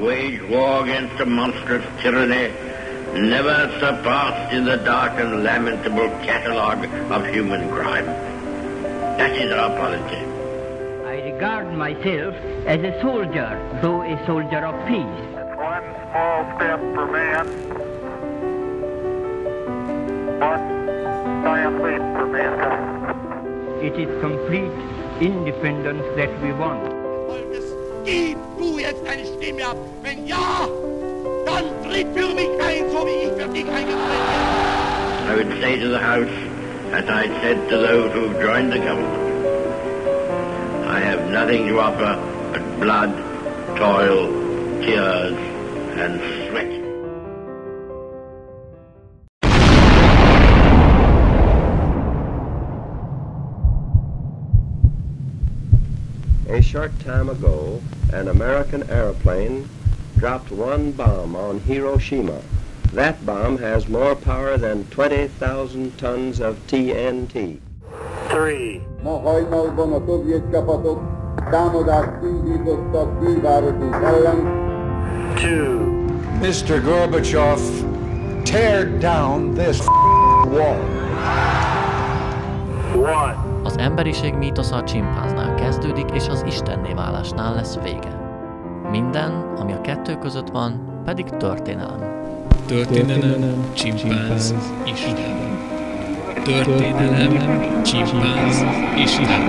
wage war against a monstrous tyranny never surpassed in the dark and lamentable catalogue of human crime. That is our policy. I regard myself as a soldier, though a soldier of peace. It's one small step for man, one giant leap for mankind. It is complete independence that we want. jetzt Stimme Wenn ja, dann tritt für mich ein, so wie ich für dich eingetreten bin. I would say to the House, as I said to those who joined the government, I have nothing to offer but blood, toil, tears, and sweat. A short time ago, an American airplane dropped one bomb on Hiroshima. That bomb has more power than 20,000 tons of TNT. 3. Ma hajnalban a szovjet csapatok támadást indítottak külvárosunk ellen. 2. Mr. Gorbachev, tear down this wall. 1. Az emberiség mítosza a csimpánznál kezdődik, és az istenné válásnál lesz vége. Minden, ami a kettő között van, pedig történelem. Történelem, csimpánz, Isten. Történelem, csimpánz, Isten.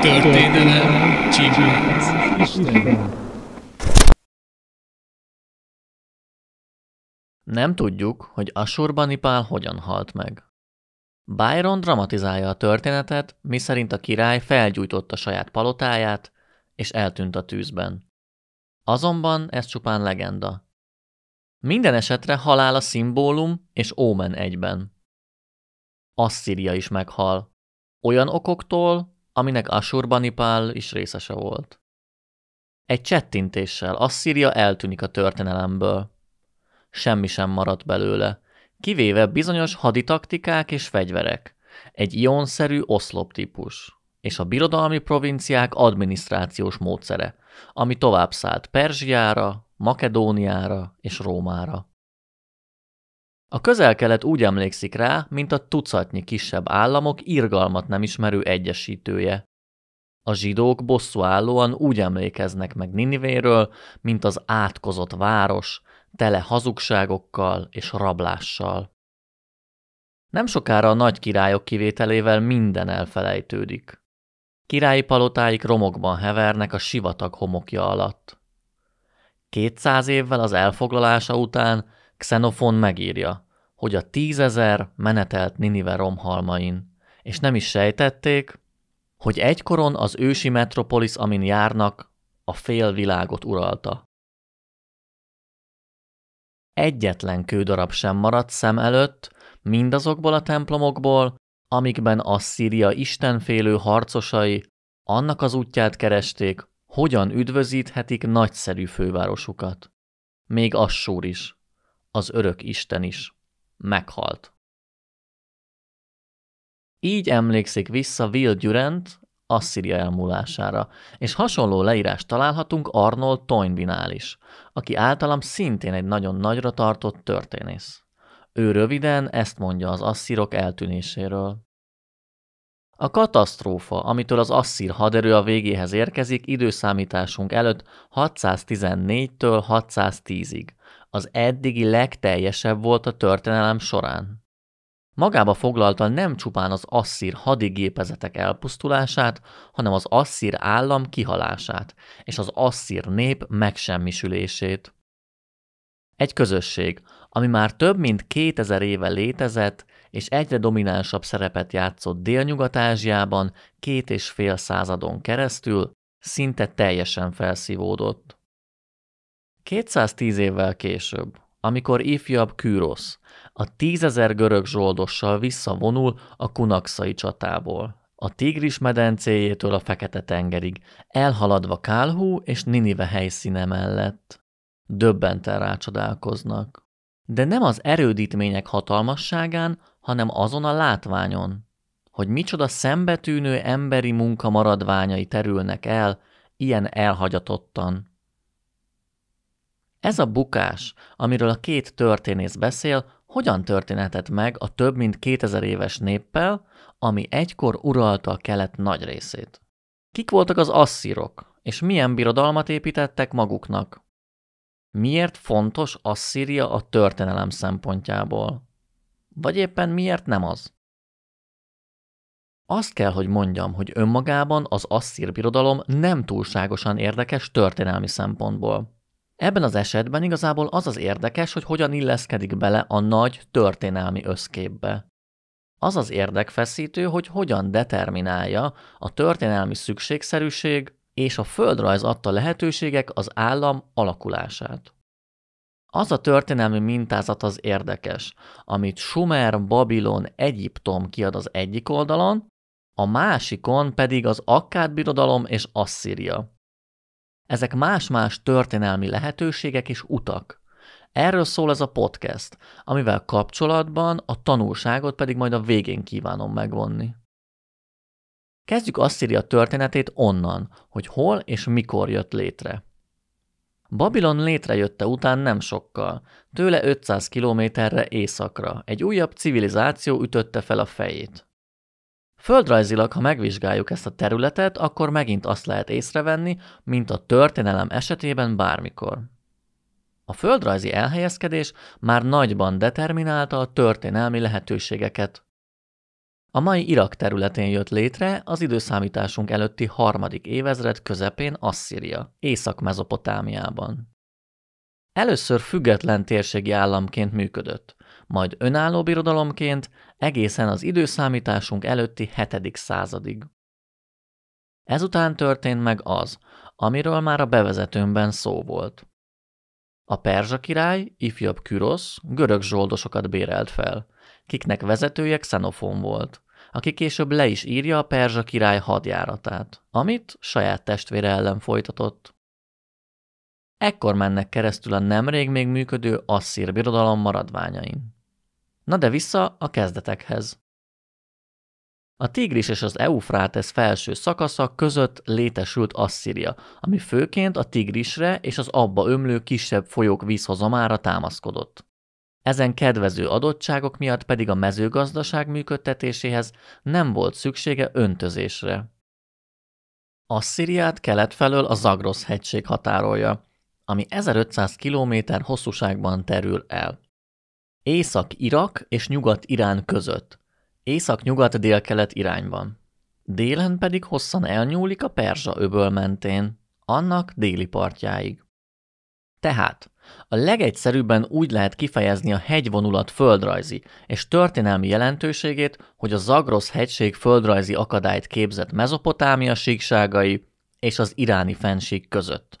Történelem, csimpánz, Isten. Nem tudjuk, hogy Asurbanipál hogyan halt meg. Byron dramatizálja a történetet, miszerint a király felgyújtotta saját palotáját, és eltűnt a tűzben. Azonban ez csupán legenda. Minden esetre halál a szimbólum és ómen egyben. Asszíria is meghal. Olyan okoktól, aminek Asurbanipál is részese volt. Egy csettintéssel Asszíria eltűnik a történelemből. Semmi sem maradt belőle, kivéve bizonyos haditaktikák és fegyverek, egy ionszerű típus és a birodalmi provinciák adminisztrációs módszere – ami tovább szállt Perzsiára, Makedóniára és Rómára. A közel-kelet úgy emlékszik rá, mint a tucatnyi kisebb államok irgalmat nem ismerő egyesítője. A zsidók bosszúállóan úgy emlékeznek meg Ninivéről, mint az átkozott város, tele hazugságokkal és rablással. Nem sokára a nagy királyok kivételével minden elfelejtődik. Királyi palotáik romokban hevernek a sivatag homokja alatt. Kétszáz évvel az elfoglalása után Xenofon megírja, hogy a tízezer menetelt Ninive romhalmain, és nem is sejtették, hogy egykoron az ősi metropolis, amin járnak, a félvilágot uralta. Egyetlen kődarab sem maradt szem előtt, mindazokból a templomokból, amikben a Szíria istenfélő harcosai annak az útját keresték, hogyan üdvözíthetik nagyszerű fővárosukat. Még Assúr is, az örök Isten is, meghalt. Így emlékszik vissza Will Durant Asszíria elmúlására, és hasonló leírást találhatunk Arnold Toynbee-nál is, aki általam szintén egy nagyon nagyra tartott történész. Ő röviden ezt mondja az asszírok eltűnéséről. A katasztrófa, amitől az asszír haderő a végéhez érkezik időszámításunk előtt 614-től 610-ig, az eddigi legteljesebb volt a történelem során. Magába foglalta nem csupán az asszír hadigépezetek elpusztulását, hanem az asszír állam kihalását és az asszír nép megsemmisülését. Egy közösség, ami már több mint 2000 éve létezett, és egyre dominánsabb szerepet játszott Délnyugat-Ázsiában két és fél századon keresztül, szinte teljesen felszívódott. 210 évvel később, amikor ifjabb Kürosz a tízezer görög zsoldossal visszavonul a kunakszai csatából, a Tigris medencéjétől a Fekete-tengerig, elhaladva Kálhú és Ninive helyszíne mellett. Döbbenten rácsodálkoznak. De nem az erődítmények hatalmasságán, hanem azon a látványon, hogy micsoda szembetűnő emberi munka maradványai terülnek el, ilyen elhagyatottan. Ez a bukás, amiről a két történész beszél, hogyan történhetett meg a több mint 2000 éves néppel, ami egykor uralta a kelet nagy részét. Kik voltak az asszírok, és milyen birodalmat építettek maguknak? miért fontos Asszíria a történelem szempontjából? Vagy éppen miért nem az? Azt kell, hogy mondjam, hogy önmagában az asszír birodalom nem túlságosan érdekes történelmi szempontból. Ebben az esetben igazából az az érdekes, hogy hogyan illeszkedik bele a nagy történelmi összképbe. Az az érdekfeszítő, hogy hogyan determinálja a történelmi szükségszerűség, és a földrajz adta lehetőségek az állam alakulását. Az a történelmi mintázat az érdekes, amit Sumer, Babilon, Egyiptom kiad az egyik oldalon, a másikon pedig az Akkád birodalom és Asszíria. Ezek más-más történelmi lehetőségek és utak. Erről szól ez a podcast, amivel kapcsolatban a tanulságot pedig majd a végén kívánom megvonni. Kezdjük Asszíria történetét onnan, hogy hol és mikor jött létre. Babilon létrejötte után nem sokkal, tőle 500 kilométerre északra, egy újabb civilizáció ütötte fel a fejét. Földrajzilag, ha megvizsgáljuk ezt a területet, akkor megint azt lehet észrevenni, mint a történelem esetében bármikor. A földrajzi elhelyezkedés már nagyban determinálta a történelmi lehetőségeket. A mai Irak területén jött létre az időszámításunk előtti harmadik évezred közepén Asszíria, Észak-Mezopotámiában. Először független térségi államként működött, majd önálló birodalomként egészen az időszámításunk előtti 7. századig. Ezután történt meg az, amiről már a bevezetőmben szó volt. A perzsa király, ifjabb Kürosz, görög zsoldosokat bérelt fel, kiknek vezetője Xenofon volt aki később le is írja a perzsa király hadjáratát, amit saját testvére ellen folytatott. Ekkor mennek keresztül a nemrég még működő asszír birodalom maradványain. Na de vissza a kezdetekhez. A Tigris és az Eufrátesz felső szakasza között létesült Asszíria, ami főként a Tigrisre és az abba ömlő kisebb folyók vízhozamára támaszkodott. Ezen kedvező adottságok miatt pedig a mezőgazdaság működtetéséhez nem volt szüksége öntözésre. A Szíriát kelet felől a Zagrosz hegység határolja, ami 1500 km hosszúságban terül el. Észak-Irak és Nyugat-Irán között, észak-nyugat-délkelet irányban. Délen pedig hosszan elnyúlik a Perzsa öböl mentén, annak déli partjáig. Tehát a legegyszerűbben úgy lehet kifejezni a hegyvonulat földrajzi és történelmi jelentőségét, hogy a Zagrosz hegység földrajzi akadályt képzett Mezopotámia síkságai és az iráni fenség között.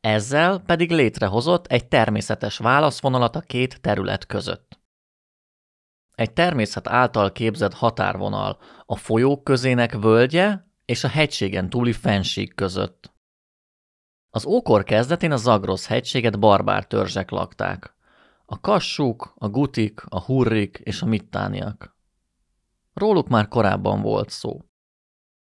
Ezzel pedig létrehozott egy természetes válaszvonalat a két terület között. Egy természet által képzett határvonal a folyók közének völgye és a hegységen túli fenség között. Az ókor kezdetén a Zagrosz hegységet barbár törzsek lakták. A kassuk, a gutik, a hurrik és a mittániak. Róluk már korábban volt szó.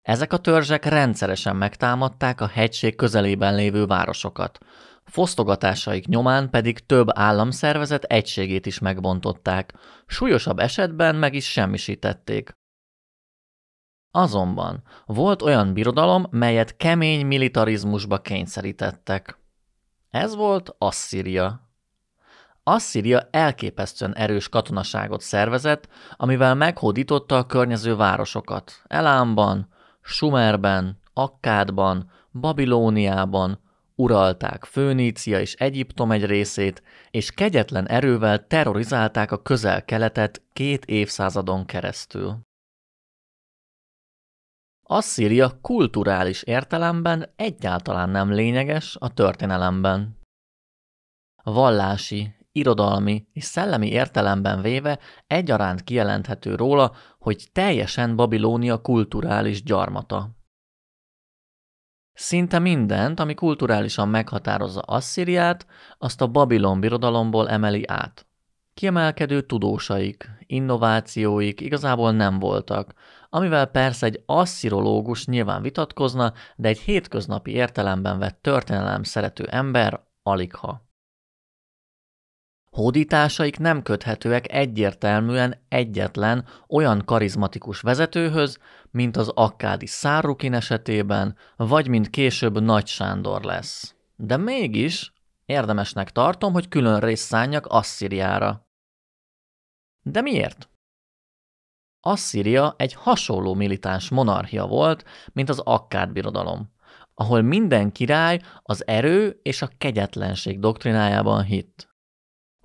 Ezek a törzsek rendszeresen megtámadták a hegység közelében lévő városokat, fosztogatásaik nyomán pedig több államszervezet egységét is megbontották, súlyosabb esetben meg is semmisítették, Azonban volt olyan birodalom, melyet kemény militarizmusba kényszerítettek. Ez volt Asszíria. Asszíria elképesztően erős katonaságot szervezett, amivel meghódította a környező városokat. Elámban, Sumerben, Akkádban, Babilóniában, uralták Főnícia és Egyiptom egy részét, és kegyetlen erővel terrorizálták a közel-keletet két évszázadon keresztül. Asszíria kulturális értelemben egyáltalán nem lényeges a történelemben. Vallási, irodalmi és szellemi értelemben véve egyaránt kijelenthető róla, hogy teljesen Babilónia kulturális gyarmata. Szinte mindent, ami kulturálisan meghatározza Asszíriát, azt a Babilon birodalomból emeli át. Kiemelkedő tudósaik, innovációik igazából nem voltak, amivel persze egy asszirológus nyilván vitatkozna, de egy hétköznapi értelemben vett történelem szerető ember aligha. Hódításaik nem köthetőek egyértelműen egyetlen olyan karizmatikus vezetőhöz, mint az akkádi Szárrukin esetében, vagy mint később Nagy Sándor lesz. De mégis Érdemesnek tartom, hogy külön részt szálljak Asszíriára. De miért? Asszíria egy hasonló militáns monarchia volt, mint az Akkád birodalom, ahol minden király az erő és a kegyetlenség doktrinájában hitt.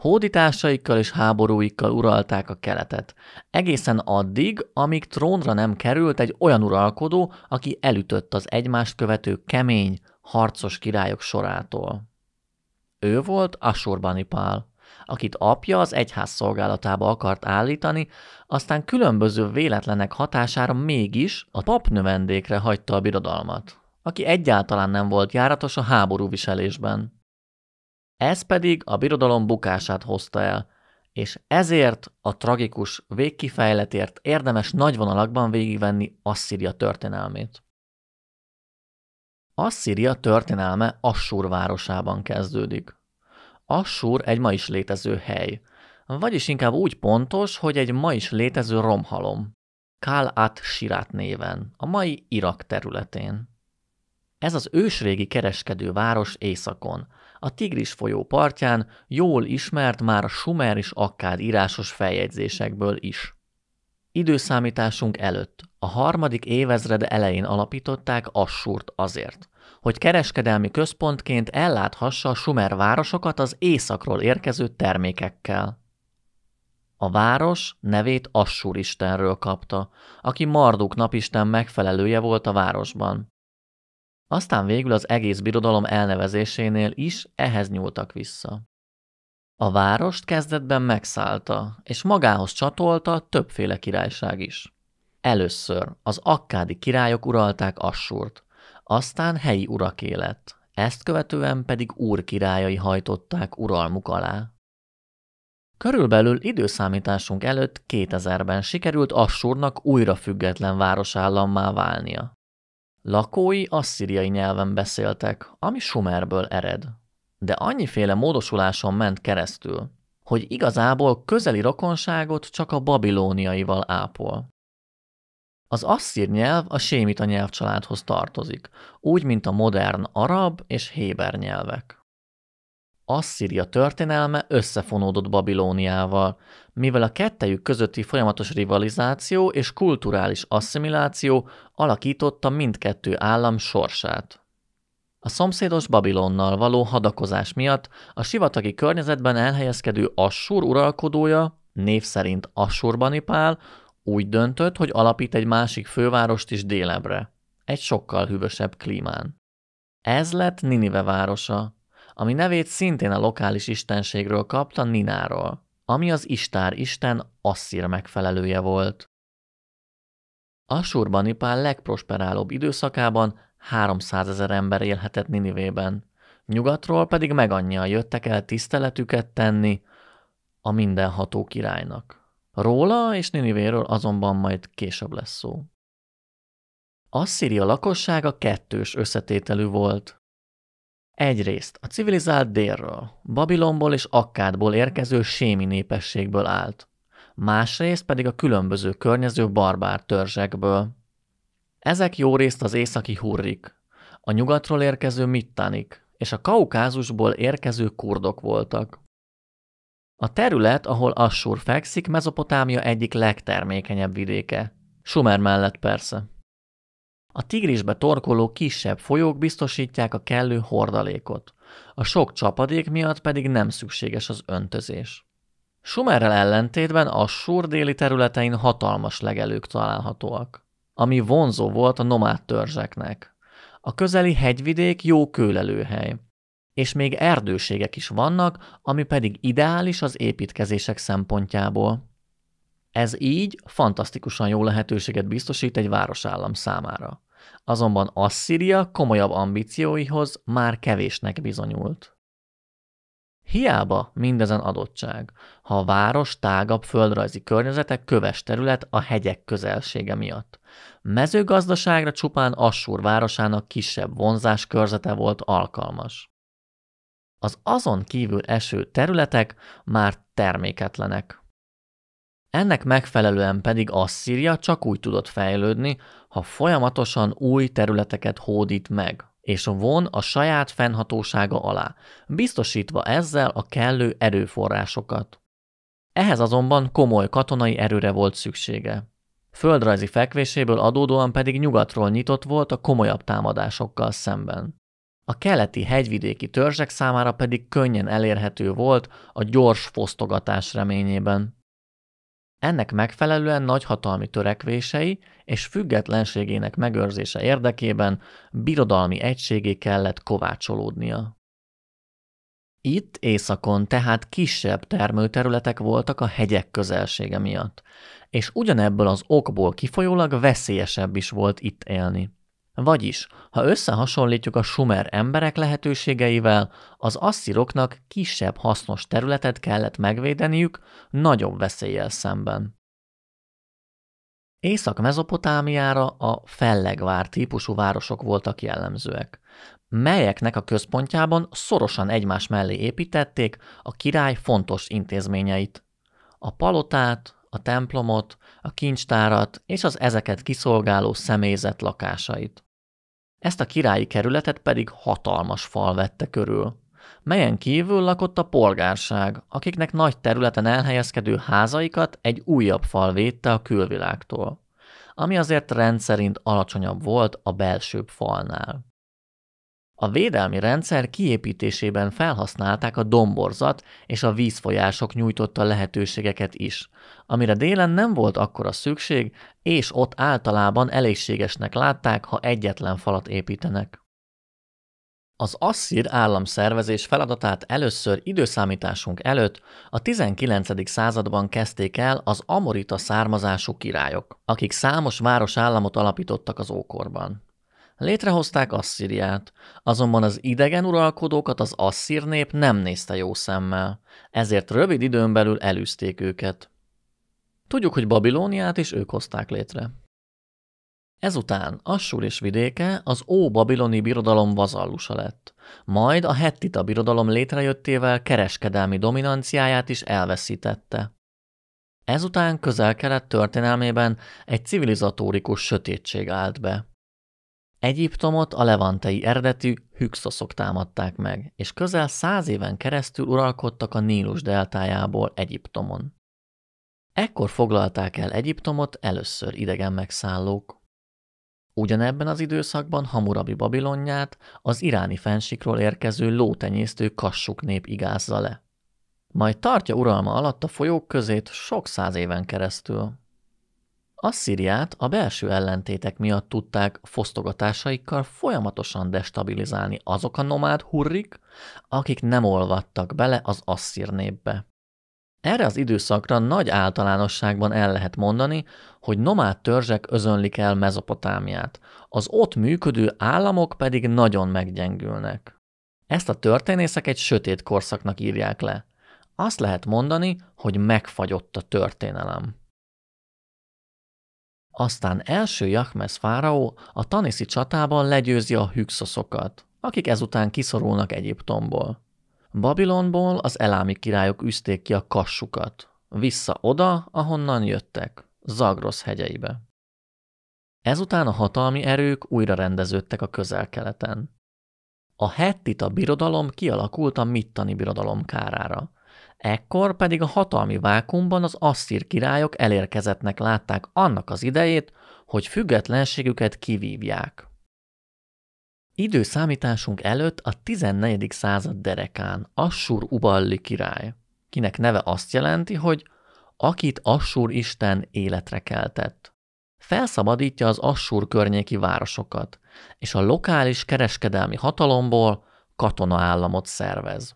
Hódításaikkal és háborúikkal uralták a keletet, egészen addig, amíg trónra nem került egy olyan uralkodó, aki elütött az egymást követő kemény, harcos királyok sorától. Ő volt Asurbani Pál, akit apja az egyház szolgálatába akart állítani, aztán különböző véletlenek hatására mégis a pap növendékre hagyta a birodalmat, aki egyáltalán nem volt járatos a háború viselésben. Ez pedig a birodalom bukását hozta el, és ezért a tragikus végkifejletért érdemes nagyvonalakban végigvenni Asszíria történelmét. Asszíria történelme Assur városában kezdődik. Assur egy ma is létező hely, vagyis inkább úgy pontos, hogy egy ma is létező romhalom. Kál at Sirát néven, a mai Irak területén. Ez az ősrégi kereskedő város északon, a Tigris folyó partján jól ismert már a sumer és akkád írásos feljegyzésekből is. Időszámításunk előtt a harmadik évezred elején alapították Assurt azért, hogy kereskedelmi központként elláthassa a sumer városokat az északról érkező termékekkel. A város nevét Assur istenről kapta, aki Marduk napisten megfelelője volt a városban. Aztán végül az egész birodalom elnevezésénél is ehhez nyúltak vissza. A várost kezdetben megszállta, és magához csatolta többféle királyság is. Először az akkádi királyok uralták Assurt, aztán helyi urak élet, ezt követően pedig úrkirályai hajtották uralmuk alá. Körülbelül időszámításunk előtt 2000-ben sikerült Assurnak újra független városállammá válnia. Lakói asszíriai nyelven beszéltek, ami sumerből ered de annyiféle módosuláson ment keresztül, hogy igazából közeli rokonságot csak a babilóniaival ápol. Az asszír nyelv a sémita nyelvcsaládhoz tartozik, úgy, mint a modern arab és héber nyelvek. Asszíria történelme összefonódott Babilóniával, mivel a kettejük közötti folyamatos rivalizáció és kulturális asszimiláció alakította mindkettő állam sorsát. A szomszédos Babilonnal való hadakozás miatt a sivatagi környezetben elhelyezkedő Assur uralkodója, név szerint Assurbanipál, úgy döntött, hogy alapít egy másik fővárost is délebre, egy sokkal hűvösebb klímán. Ez lett Ninive városa, ami nevét szintén a lokális istenségről kapta Nináról, ami az Istár isten Asszír megfelelője volt. Assurbanipál legprosperálóbb időszakában 300 ezer ember élhetett Ninivében. Nyugatról pedig megannyian jöttek el tiszteletüket tenni a mindenható királynak. Róla és Ninivéről azonban majd később lesz szó. Asszíria lakossága kettős összetételű volt. Egyrészt a civilizált délről, Babilonból és Akkádból érkező sémi népességből állt, másrészt pedig a különböző környező barbár törzsekből. Ezek jó részt az északi hurrik, a nyugatról érkező mittanik és a kaukázusból érkező kurdok voltak. A terület, ahol Assur fekszik, Mezopotámia egyik legtermékenyebb vidéke. Sumer mellett persze. A tigrisbe torkoló kisebb folyók biztosítják a kellő hordalékot, a sok csapadék miatt pedig nem szükséges az öntözés. Sumerrel ellentétben a déli területein hatalmas legelők találhatóak ami vonzó volt a nomád törzseknek. A közeli hegyvidék jó kőlelőhely, és még erdőségek is vannak, ami pedig ideális az építkezések szempontjából. Ez így fantasztikusan jó lehetőséget biztosít egy városállam számára. Azonban Asszíria komolyabb ambícióihoz már kevésnek bizonyult. Hiába mindezen adottság, ha a város tágabb földrajzi környezete köves terület a hegyek közelsége miatt. Mezőgazdaságra csupán Assur városának kisebb vonzás körzete volt alkalmas. Az azon kívül eső területek már terméketlenek. Ennek megfelelően pedig Asszíria csak úgy tudott fejlődni, ha folyamatosan új területeket hódít meg, és von a saját fennhatósága alá, biztosítva ezzel a kellő erőforrásokat. Ehhez azonban komoly katonai erőre volt szüksége. Földrajzi fekvéséből adódóan pedig nyugatról nyitott volt a komolyabb támadásokkal szemben. A keleti hegyvidéki törzsek számára pedig könnyen elérhető volt a gyors fosztogatás reményében. Ennek megfelelően nagyhatalmi törekvései és függetlenségének megőrzése érdekében birodalmi egységé kellett kovácsolódnia. Itt északon tehát kisebb termőterületek voltak a hegyek közelsége miatt, és ugyanebből az okból kifolyólag veszélyesebb is volt itt élni. Vagyis, ha összehasonlítjuk a sumer emberek lehetőségeivel, az asszíroknak kisebb hasznos területet kellett megvédeniük nagyobb veszéllyel szemben. Észak-mezopotámiára a fellegvár típusú városok voltak jellemzőek, melyeknek a központjában szorosan egymás mellé építették a király fontos intézményeit. A palotát, a templomot, a kincstárat és az ezeket kiszolgáló személyzet lakásait ezt a királyi kerületet pedig hatalmas fal vette körül, melyen kívül lakott a polgárság, akiknek nagy területen elhelyezkedő házaikat egy újabb fal védte a külvilágtól, ami azért rendszerint alacsonyabb volt a belsőbb falnál. A védelmi rendszer kiépítésében felhasználták a domborzat és a vízfolyások nyújtotta lehetőségeket is, amire délen nem volt akkora szükség, és ott általában elégségesnek látták, ha egyetlen falat építenek. Az asszír államszervezés feladatát először időszámításunk előtt a 19. században kezdték el az amorita származású királyok, akik számos városállamot alapítottak az ókorban. Létrehozták Asszíriát, azonban az idegen uralkodókat az asszír nép nem nézte jó szemmel, ezért rövid időn belül elűzték őket. Tudjuk, hogy Babilóniát is ők hozták létre. Ezután Assur és vidéke az Ó-Babiloni birodalom vazallusa lett, majd a Hettita birodalom létrejöttével kereskedelmi dominanciáját is elveszítette. Ezután közel-kelet történelmében egy civilizatórikus sötétség állt be. Egyiptomot a levantei eredetű hükszoszok támadták meg, és közel száz éven keresztül uralkodtak a Nílus deltájából Egyiptomon. Ekkor foglalták el Egyiptomot először idegen megszállók. Ugyanebben az időszakban Hamurabi Babilonját az iráni fensikról érkező lótenyésztő kassuk nép igázza le. Majd tartja uralma alatt a folyók közét sok száz éven keresztül. Asszíriát a belső ellentétek miatt tudták fosztogatásaikkal folyamatosan destabilizálni azok a nomád hurrik, akik nem olvadtak bele az asszír népbe. Erre az időszakra nagy általánosságban el lehet mondani, hogy nomád törzsek özönlik el Mezopotámiát, az ott működő államok pedig nagyon meggyengülnek. Ezt a történészek egy sötét korszaknak írják le. Azt lehet mondani, hogy megfagyott a történelem. Aztán első Jachmes fáraó a taniszi csatában legyőzi a hükszoszokat, akik ezután kiszorulnak Egyiptomból. Babilonból az elámi királyok üzték ki a kassukat, vissza oda, ahonnan jöttek, Zagrosz hegyeibe. Ezután a hatalmi erők újra rendeződtek a közel-keleten. A hettita birodalom kialakult a mittani birodalom kárára, Ekkor pedig a hatalmi vákumban az asszír királyok elérkezettnek látták annak az idejét, hogy függetlenségüket kivívják. Időszámításunk előtt a 14. század derekán Assur Uballi király, kinek neve azt jelenti, hogy akit Assur Isten életre keltett. Felszabadítja az Assur környéki városokat, és a lokális kereskedelmi hatalomból katonaállamot szervez.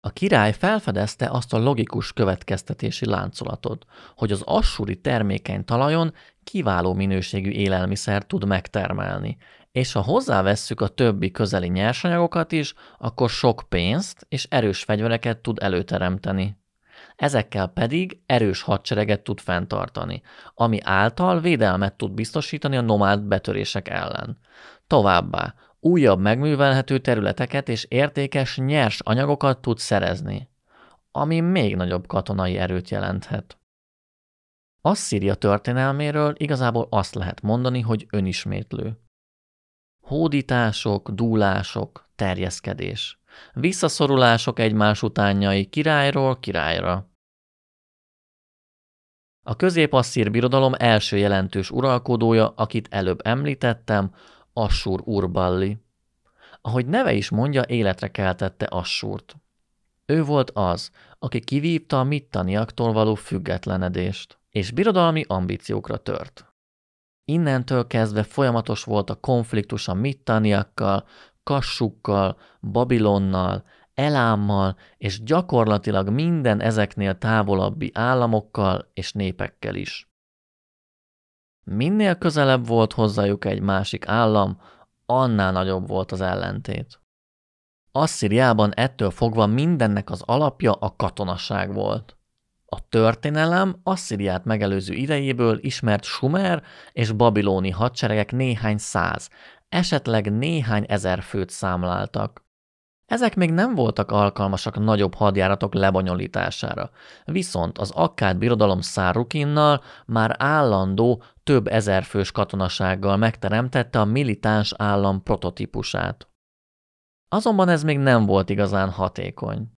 A király felfedezte azt a logikus következtetési láncolatot, hogy az assuri termékeny talajon kiváló minőségű élelmiszer tud megtermelni, és ha hozzávesszük a többi közeli nyersanyagokat is, akkor sok pénzt és erős fegyvereket tud előteremteni. Ezekkel pedig erős hadsereget tud fenntartani, ami által védelmet tud biztosítani a nomád betörések ellen. Továbbá újabb megművelhető területeket és értékes nyers anyagokat tud szerezni, ami még nagyobb katonai erőt jelenthet. Asszíria történelméről igazából azt lehet mondani, hogy önismétlő. Hódítások, dúlások, terjeszkedés. Visszaszorulások egymás utánjai királyról királyra. A közép-asszír birodalom első jelentős uralkodója, akit előbb említettem, Assur Urballi. Ahogy neve is mondja, életre keltette Assurt. Ő volt az, aki kivívta a mittaniaktól való függetlenedést, és birodalmi ambíciókra tört. Innentől kezdve folyamatos volt a konfliktus a mittaniakkal, kassukkal, Babilonnal, Elámmal és gyakorlatilag minden ezeknél távolabbi államokkal és népekkel is. Minél közelebb volt hozzájuk egy másik állam, annál nagyobb volt az ellentét. Asszíriában ettől fogva mindennek az alapja a katonaság volt. A történelem Asszíriát megelőző idejéből ismert sumer és babilóni hadseregek néhány száz, esetleg néhány ezer főt számláltak. Ezek még nem voltak alkalmasak nagyobb hadjáratok lebonyolítására, viszont az akkád birodalom szárukinnal már állandó, több ezerfős katonasággal megteremtette a militáns állam prototípusát. Azonban ez még nem volt igazán hatékony.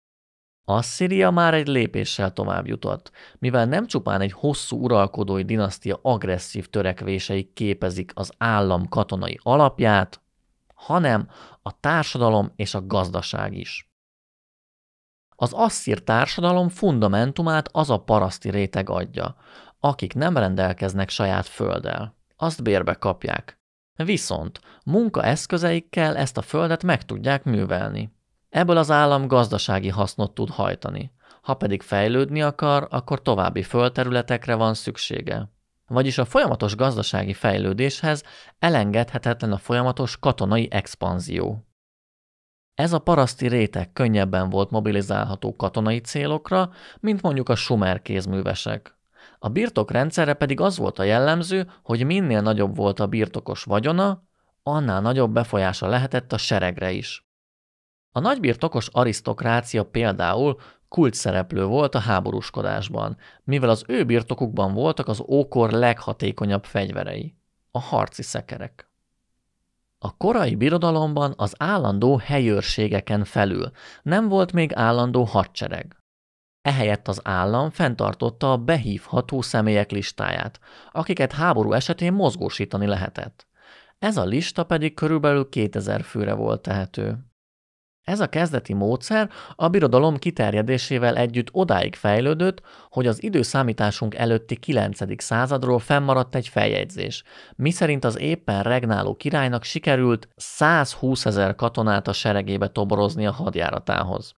Asszíria már egy lépéssel tovább jutott, mivel nem csupán egy hosszú uralkodói dinasztia agresszív törekvései képezik az állam katonai alapját, hanem a társadalom és a gazdaság is. Az asszír társadalom fundamentumát az a paraszti réteg adja, akik nem rendelkeznek saját földdel. Azt bérbe kapják. Viszont munkaeszközeikkel ezt a földet meg tudják művelni. Ebből az állam gazdasági hasznot tud hajtani. Ha pedig fejlődni akar, akkor további földterületekre van szüksége. Vagyis a folyamatos gazdasági fejlődéshez elengedhetetlen a folyamatos katonai expanzió. Ez a paraszti réteg könnyebben volt mobilizálható katonai célokra, mint mondjuk a sumer kézművesek. A birtok rendszerre pedig az volt a jellemző, hogy minél nagyobb volt a birtokos vagyona, annál nagyobb befolyása lehetett a seregre is. A nagybirtokos arisztokrácia például kult szereplő volt a háborúskodásban, mivel az ő birtokukban voltak az ókor leghatékonyabb fegyverei, a harci szekerek. A korai birodalomban az állandó helyőrségeken felül nem volt még állandó hadsereg. Ehelyett az állam fenntartotta a behívható személyek listáját, akiket háború esetén mozgósítani lehetett. Ez a lista pedig körülbelül 2000 főre volt tehető. Ez a kezdeti módszer a birodalom kiterjedésével együtt odáig fejlődött, hogy az időszámításunk előtti 9. századról fennmaradt egy feljegyzés, miszerint az éppen regnáló királynak sikerült 120 ezer katonát a seregébe toborozni a hadjáratához.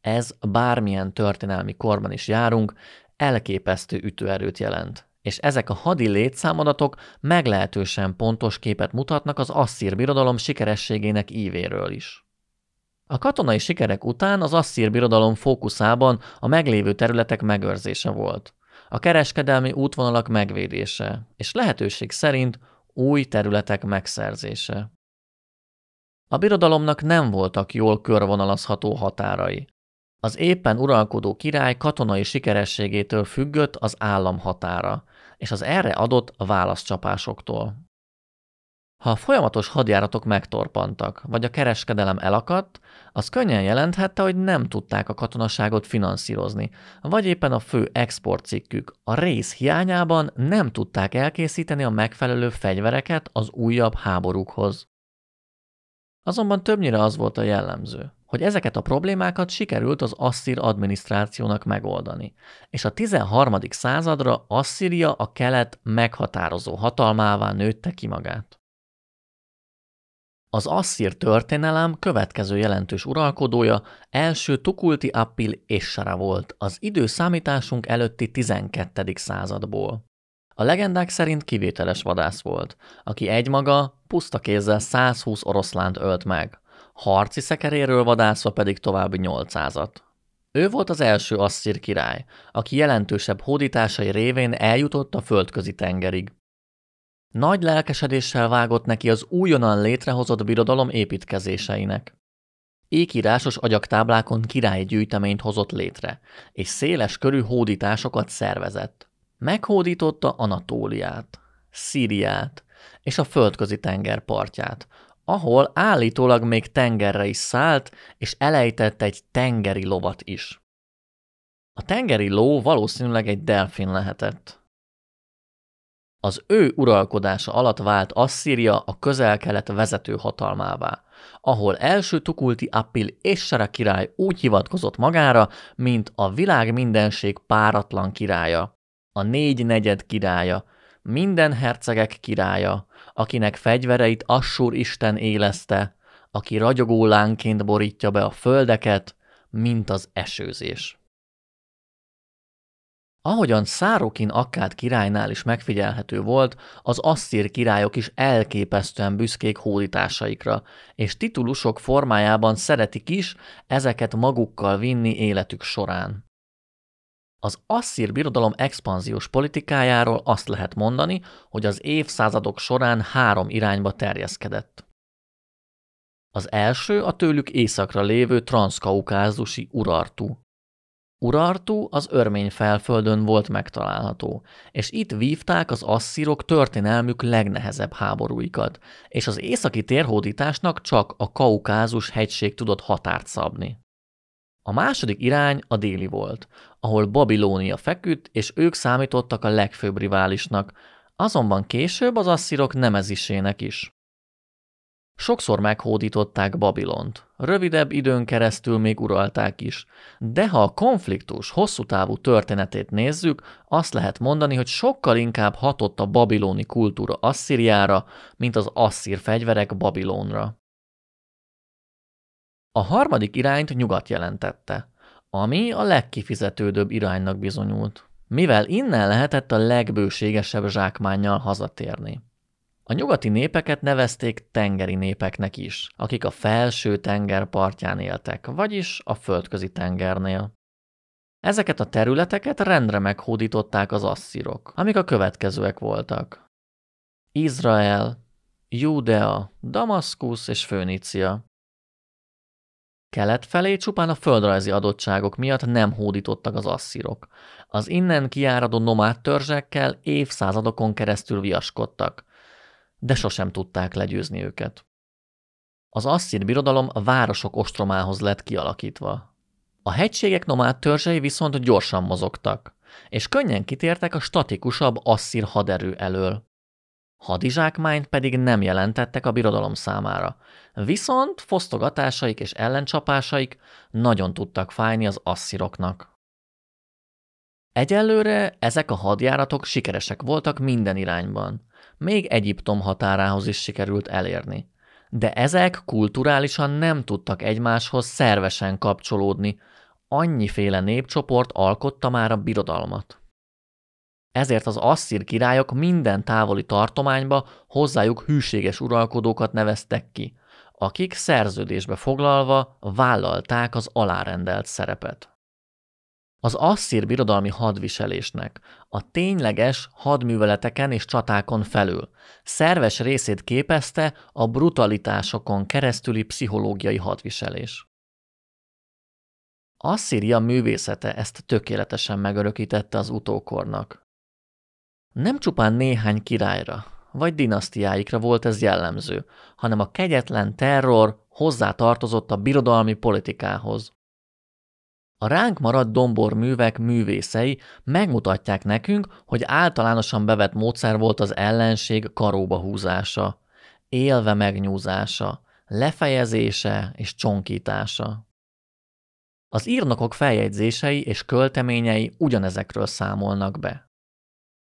Ez bármilyen történelmi korban is járunk, elképesztő ütőerőt jelent és ezek a hadi létszámadatok meglehetősen pontos képet mutatnak az asszír birodalom sikerességének ívéről is. A katonai sikerek után az asszír birodalom fókuszában a meglévő területek megőrzése volt, a kereskedelmi útvonalak megvédése, és lehetőség szerint új területek megszerzése. A birodalomnak nem voltak jól körvonalazható határai. Az éppen uralkodó király katonai sikerességétől függött az állam határa, és az erre adott a válaszcsapásoktól. Ha a folyamatos hadjáratok megtorpantak, vagy a kereskedelem elakadt, az könnyen jelenthette, hogy nem tudták a katonaságot finanszírozni, vagy éppen a fő exportcikkük a rész hiányában nem tudták elkészíteni a megfelelő fegyvereket az újabb háborúkhoz. Azonban többnyire az volt a jellemző hogy ezeket a problémákat sikerült az asszír adminisztrációnak megoldani, és a 13. századra Asszíria a kelet meghatározó hatalmává nőtte ki magát. Az asszír történelem következő jelentős uralkodója első Tukulti Appil Essara volt az időszámításunk előtti 12. századból. A legendák szerint kivételes vadász volt, aki egymaga puszta kézzel 120 oroszlánt ölt meg harci szekeréről vadászva pedig további 800-at. Ő volt az első asszír király, aki jelentősebb hódításai révén eljutott a földközi tengerig. Nagy lelkesedéssel vágott neki az újonnan létrehozott birodalom építkezéseinek. Ékírásos agyaktáblákon királyi gyűjteményt hozott létre, és széles körű hódításokat szervezett. Meghódította Anatóliát, Szíriát és a földközi tenger partját, ahol állítólag még tengerre is szállt, és elejtett egy tengeri lovat is. A tengeri ló valószínűleg egy delfin lehetett. Az ő uralkodása alatt vált Asszíria a közel-kelet vezető hatalmává, ahol első Tukulti Appil és Sara király úgy hivatkozott magára, mint a világ mindenség páratlan királya, a négy negyed királya, minden hercegek királya, akinek fegyvereit Assur Isten éleszte, aki ragyogó lánként borítja be a földeket, mint az esőzés. Ahogyan Szárokin Akkád királynál is megfigyelhető volt, az asszír királyok is elképesztően büszkék hódításaikra, és titulusok formájában szeretik is ezeket magukkal vinni életük során. Az asszír birodalom expanziós politikájáról azt lehet mondani, hogy az évszázadok során három irányba terjeszkedett. Az első a tőlük északra lévő transzkaukázusi Urartu. Urartu az örmény felföldön volt megtalálható, és itt vívták az asszírok történelmük legnehezebb háborúikat, és az északi térhódításnak csak a kaukázus hegység tudott határt szabni. A második irány a déli volt, ahol Babilónia feküdt, és ők számítottak a legfőbb riválisnak, azonban később az asszírok nemezisének is. Sokszor meghódították Babilont, rövidebb időn keresztül még uralták is, de ha a konfliktus hosszú távú történetét nézzük, azt lehet mondani, hogy sokkal inkább hatott a babiloni kultúra Asszíriára, mint az asszír fegyverek Babilonra. A harmadik irányt nyugat jelentette, ami a legkifizetődőbb iránynak bizonyult, mivel innen lehetett a legbőségesebb zsákmányjal hazatérni. A nyugati népeket nevezték tengeri népeknek is, akik a felső tenger partján éltek, vagyis a földközi tengernél. Ezeket a területeket rendre meghódították az asszírok, amik a következőek voltak. Izrael, Judea, Damaszkusz és Főnícia. Kelet felé csupán a földrajzi adottságok miatt nem hódítottak az asszírok. Az innen kiáradó nomád törzsekkel évszázadokon keresztül viaskodtak, de sosem tudták legyőzni őket. Az asszír birodalom a városok ostromához lett kialakítva. A hegységek nomád törzsei viszont gyorsan mozogtak, és könnyen kitértek a statikusabb asszír haderő elől. Hadizsákmányt pedig nem jelentettek a birodalom számára. Viszont fosztogatásaik és ellencsapásaik nagyon tudtak fájni az assziroknak. Egyelőre ezek a hadjáratok sikeresek voltak minden irányban. Még Egyiptom határához is sikerült elérni. De ezek kulturálisan nem tudtak egymáshoz szervesen kapcsolódni, annyiféle népcsoport alkotta már a birodalmat. Ezért az asszír királyok minden távoli tartományba hozzájuk hűséges uralkodókat neveztek ki, akik szerződésbe foglalva vállalták az alárendelt szerepet. Az asszír birodalmi hadviselésnek a tényleges hadműveleteken és csatákon felül szerves részét képezte a brutalitásokon keresztüli pszichológiai hadviselés. Asszíria művészete ezt tökéletesen megörökítette az utókornak. Nem csupán néhány királyra, vagy dinasztiáikra volt ez jellemző, hanem a kegyetlen terror hozzátartozott a birodalmi politikához. A ránk maradt dombor művek művészei megmutatják nekünk, hogy általánosan bevett módszer volt az ellenség karóba húzása, élve megnyúzása, lefejezése és csonkítása. Az írnokok feljegyzései és költeményei ugyanezekről számolnak be.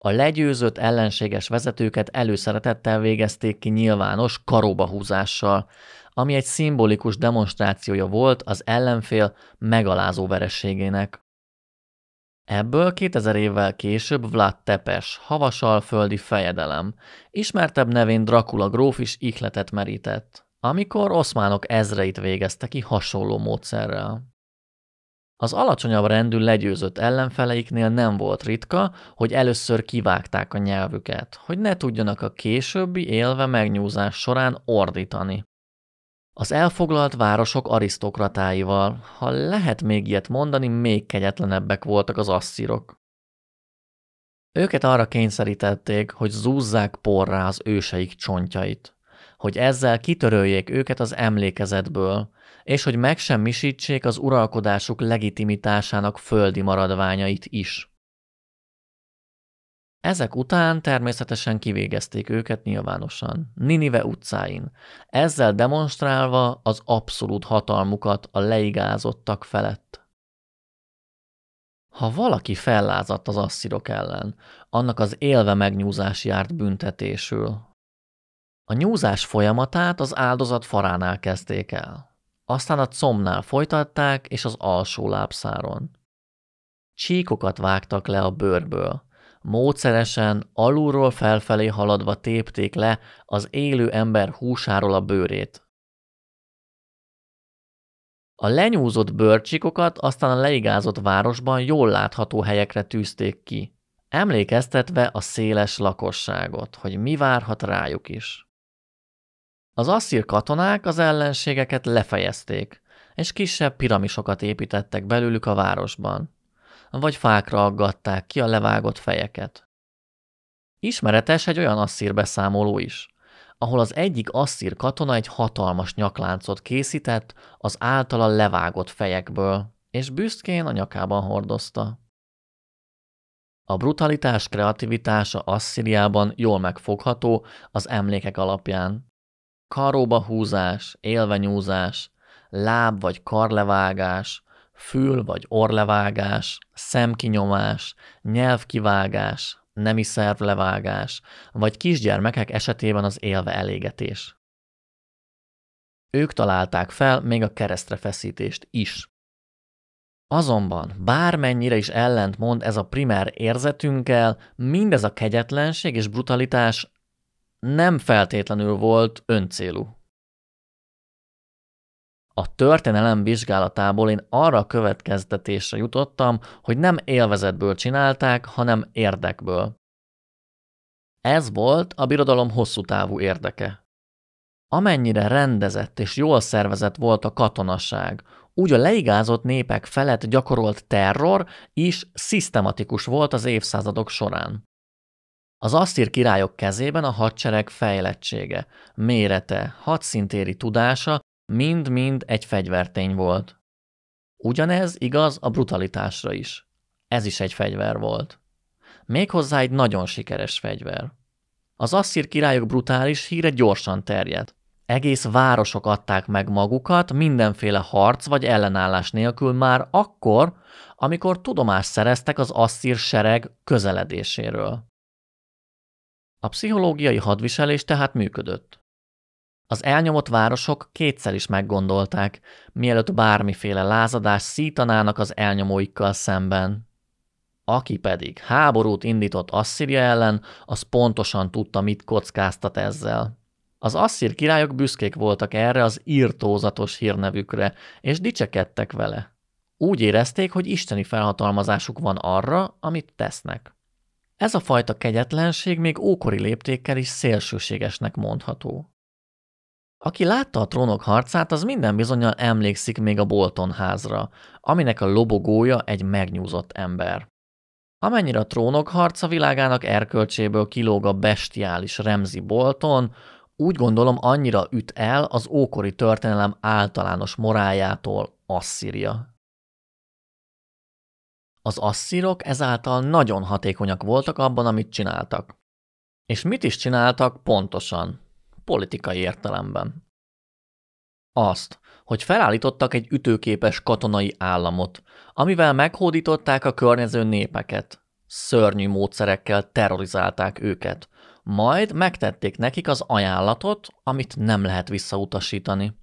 A legyőzött ellenséges vezetőket előszeretettel végezték ki nyilvános karóba húzással, ami egy szimbolikus demonstrációja volt az ellenfél megalázó vereségének. Ebből 2000 évvel később Vlad Tepes, havasalföldi fejedelem, ismertebb nevén Dracula gróf is ihletet merített, amikor oszmánok ezreit végezte ki hasonló módszerrel. Az alacsonyabb rendű legyőzött ellenfeleiknél nem volt ritka, hogy először kivágták a nyelvüket, hogy ne tudjanak a későbbi élve megnyúzás során ordítani. Az elfoglalt városok arisztokratáival, ha lehet még ilyet mondani, még kegyetlenebbek voltak az asszírok. Őket arra kényszerítették, hogy zúzzák porrá az őseik csontjait, hogy ezzel kitöröljék őket az emlékezetből, és hogy megsemmisítsék az uralkodásuk legitimitásának földi maradványait is. Ezek után természetesen kivégezték őket nyilvánosan, Ninive utcáin, ezzel demonstrálva az abszolút hatalmukat a leigázottak felett. Ha valaki fellázadt az asszirok ellen, annak az élve megnyúzás járt büntetésül. A nyúzás folyamatát az áldozat faránál kezdték el. Aztán a comnál folytatták, és az alsó lábszáron. Csíkokat vágtak le a bőrből. Módszeresen, alulról felfelé haladva tépték le az élő ember húsáról a bőrét. A lenyúzott bőrcsikokat aztán a leigázott városban jól látható helyekre tűzték ki, emlékeztetve a széles lakosságot, hogy mi várhat rájuk is. Az asszír katonák az ellenségeket lefejezték, és kisebb piramisokat építettek belőlük a városban, vagy fákra aggatták ki a levágott fejeket. Ismeretes egy olyan asszír beszámoló is, ahol az egyik asszír katona egy hatalmas nyakláncot készített az általa levágott fejekből, és büszkén a nyakában hordozta. A brutalitás kreativitása Asszíriában jól megfogható az emlékek alapján, karóba húzás, élvenyúzás, láb vagy karlevágás, fül vagy orlevágás, szemkinyomás, nyelvkivágás, nemi szervlevágás, vagy kisgyermekek esetében az élve elégetés. Ők találták fel még a keresztre feszítést is. Azonban bármennyire is ellentmond ez a primer érzetünkkel, mindez a kegyetlenség és brutalitás nem feltétlenül volt öncélú. A történelem vizsgálatából én arra a következtetésre jutottam, hogy nem élvezetből csinálták, hanem érdekből. Ez volt a birodalom hosszú távú érdeke. Amennyire rendezett és jól szervezett volt a katonaság, úgy a leigázott népek felett gyakorolt terror is szisztematikus volt az évszázadok során. Az asztír királyok kezében a hadsereg fejlettsége, mérete, hadszintéri tudása mind-mind egy fegyvertény volt. Ugyanez igaz a brutalitásra is. Ez is egy fegyver volt. Méghozzá egy nagyon sikeres fegyver. Az asszír királyok brutális híre gyorsan terjedt. Egész városok adták meg magukat mindenféle harc vagy ellenállás nélkül már akkor, amikor tudomást szereztek az asszír sereg közeledéséről. A pszichológiai hadviselés tehát működött. Az elnyomott városok kétszer is meggondolták, mielőtt bármiféle lázadás szítanának az elnyomóikkal szemben. Aki pedig háborút indított Asszíria ellen, az pontosan tudta, mit kockáztat ezzel. Az asszír királyok büszkék voltak erre az írtózatos hírnevükre, és dicsekedtek vele. Úgy érezték, hogy isteni felhatalmazásuk van arra, amit tesznek. Ez a fajta kegyetlenség még ókori léptékkel is szélsőségesnek mondható. Aki látta a trónok harcát, az minden bizonyal emlékszik még a Bolton házra, aminek a lobogója egy megnyúzott ember. Amennyire a trónok harca világának erkölcséből kilóg a bestiális Remzi Bolton, úgy gondolom annyira üt el az ókori történelem általános morájától Asszíria. Az asszírok ezáltal nagyon hatékonyak voltak abban, amit csináltak. És mit is csináltak pontosan? Politikai értelemben. Azt, hogy felállítottak egy ütőképes katonai államot, amivel meghódították a környező népeket. Szörnyű módszerekkel terrorizálták őket, majd megtették nekik az ajánlatot, amit nem lehet visszautasítani.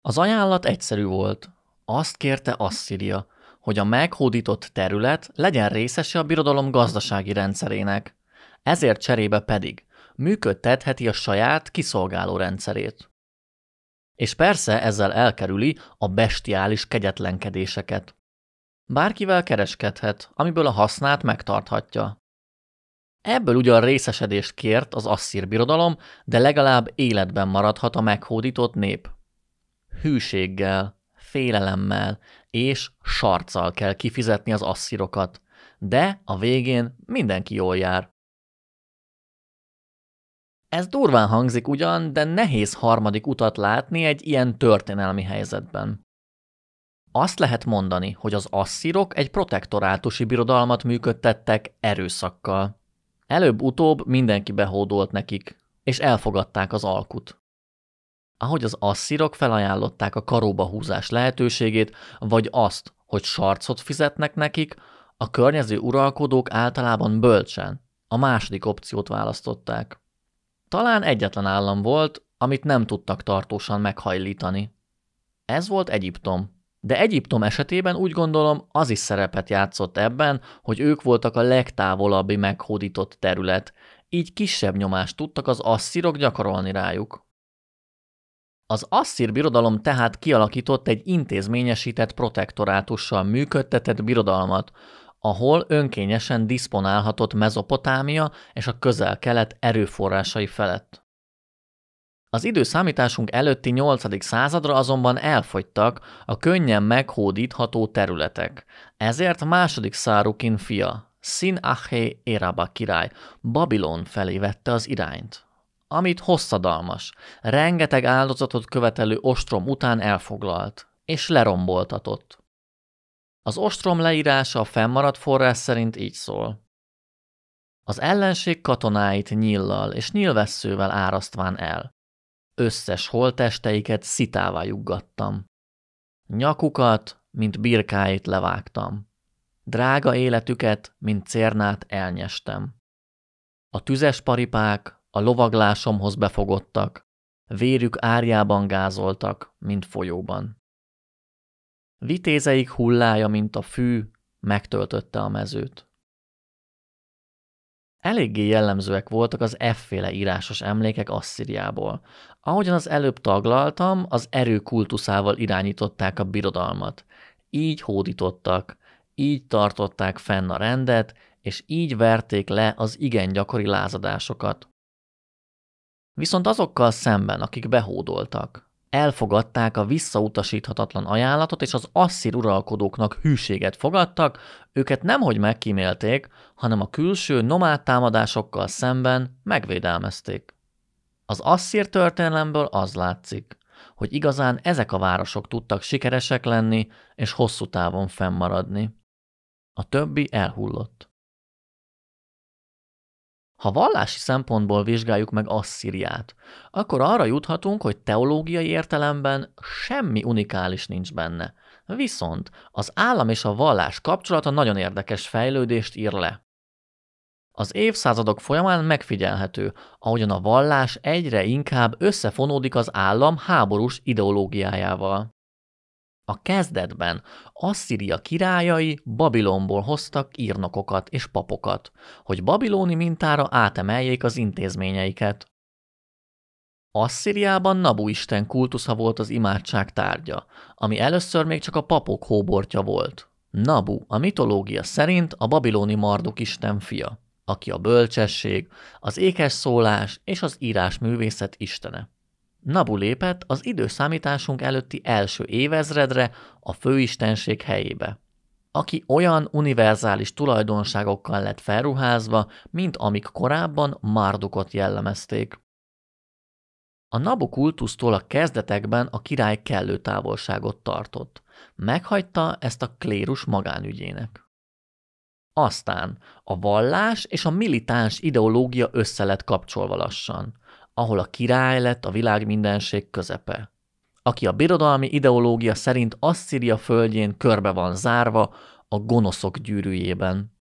Az ajánlat egyszerű volt. Azt kérte Asszíria, hogy a meghódított terület legyen részese a birodalom gazdasági rendszerének. Ezért cserébe pedig működtetheti a saját kiszolgáló rendszerét. És persze ezzel elkerüli a bestiális kegyetlenkedéseket. Bárkivel kereskedhet, amiből a hasznát megtarthatja. Ebből ugyan részesedést kért az asszír birodalom, de legalább életben maradhat a meghódított nép. Hűséggel – félelemmel és sarccal kell kifizetni az asszirokat, de a végén mindenki jól jár. Ez durván hangzik ugyan, de nehéz harmadik utat látni egy ilyen történelmi helyzetben. Azt lehet mondani, hogy az asszírok egy protektorátusi birodalmat működtettek erőszakkal. Előbb-utóbb mindenki behódolt nekik, és elfogadták az alkut ahogy az asszírok felajánlották a karóba húzás lehetőségét, vagy azt, hogy sarcot fizetnek nekik, a környező uralkodók általában bölcsen, a második opciót választották. Talán egyetlen állam volt, amit nem tudtak tartósan meghajlítani. Ez volt Egyiptom. De Egyiptom esetében úgy gondolom az is szerepet játszott ebben, hogy ők voltak a legtávolabbi meghódított terület, így kisebb nyomást tudtak az asszírok gyakorolni rájuk. Az asszír birodalom tehát kialakított egy intézményesített protektorátussal működtetett birodalmat, ahol önkényesen diszponálhatott Mezopotámia és a közel-kelet erőforrásai felett. Az időszámításunk előtti 8. századra azonban elfogytak a könnyen meghódítható területek. Ezért második Szárukin fia, Sin Ahé Éraba király Babilon felé vette az irányt amit hosszadalmas, rengeteg áldozatot követelő ostrom után elfoglalt, és leromboltatott. Az ostrom leírása a fennmaradt forrás szerint így szól. Az ellenség katonáit nyillal és nyilvesszővel árasztván el. Összes holtesteiket szitává juggattam. Nyakukat, mint birkáit levágtam. Drága életüket, mint cérnát elnyestem. A tüzes paripák, a lovaglásomhoz befogottak, vérük árjában gázoltak, mint folyóban. Vitézeik hullája, mint a fű, megtöltötte a mezőt. Eléggé jellemzőek voltak az efféle írásos emlékek Asszíriából. Ahogyan az előbb taglaltam, az erő kultuszával irányították a birodalmat. Így hódítottak, így tartották fenn a rendet, és így verték le az igen gyakori lázadásokat, Viszont azokkal szemben, akik behódoltak, elfogadták a visszautasíthatatlan ajánlatot, és az asszír uralkodóknak hűséget fogadtak, őket nemhogy megkímélték, hanem a külső nomád támadásokkal szemben megvédelmezték. Az asszír történelemből az látszik, hogy igazán ezek a városok tudtak sikeresek lenni és hosszú távon fennmaradni. A többi elhullott. Ha vallási szempontból vizsgáljuk meg Asszíriát, akkor arra juthatunk, hogy teológiai értelemben semmi unikális nincs benne. Viszont az állam és a vallás kapcsolata nagyon érdekes fejlődést ír le. Az évszázadok folyamán megfigyelhető, ahogyan a vallás egyre inkább összefonódik az állam háborús ideológiájával. A kezdetben Asszíria királyai Babilonból hoztak írnokokat és papokat, hogy babiloni mintára átemeljék az intézményeiket. Asszíriában Nabu isten kultusza volt az imádság tárgya, ami először még csak a papok hóbortja volt. Nabu a mitológia szerint a babiloni marduk isten fia, aki a bölcsesség, az ékes szólás és az írás művészet istene. Nabu lépett az időszámításunk előtti első évezredre a főistenség helyébe, aki olyan univerzális tulajdonságokkal lett felruházva, mint amik korábban Mardukot jellemezték. A Nabu kultusztól a kezdetekben a király kellő távolságot tartott. Meghagyta ezt a klérus magánügyének. Aztán a vallás és a militáns ideológia össze lett kapcsolva lassan ahol a király lett a világ mindenség közepe, aki a birodalmi ideológia szerint Asszíria földjén körbe van zárva a gonoszok gyűrűjében.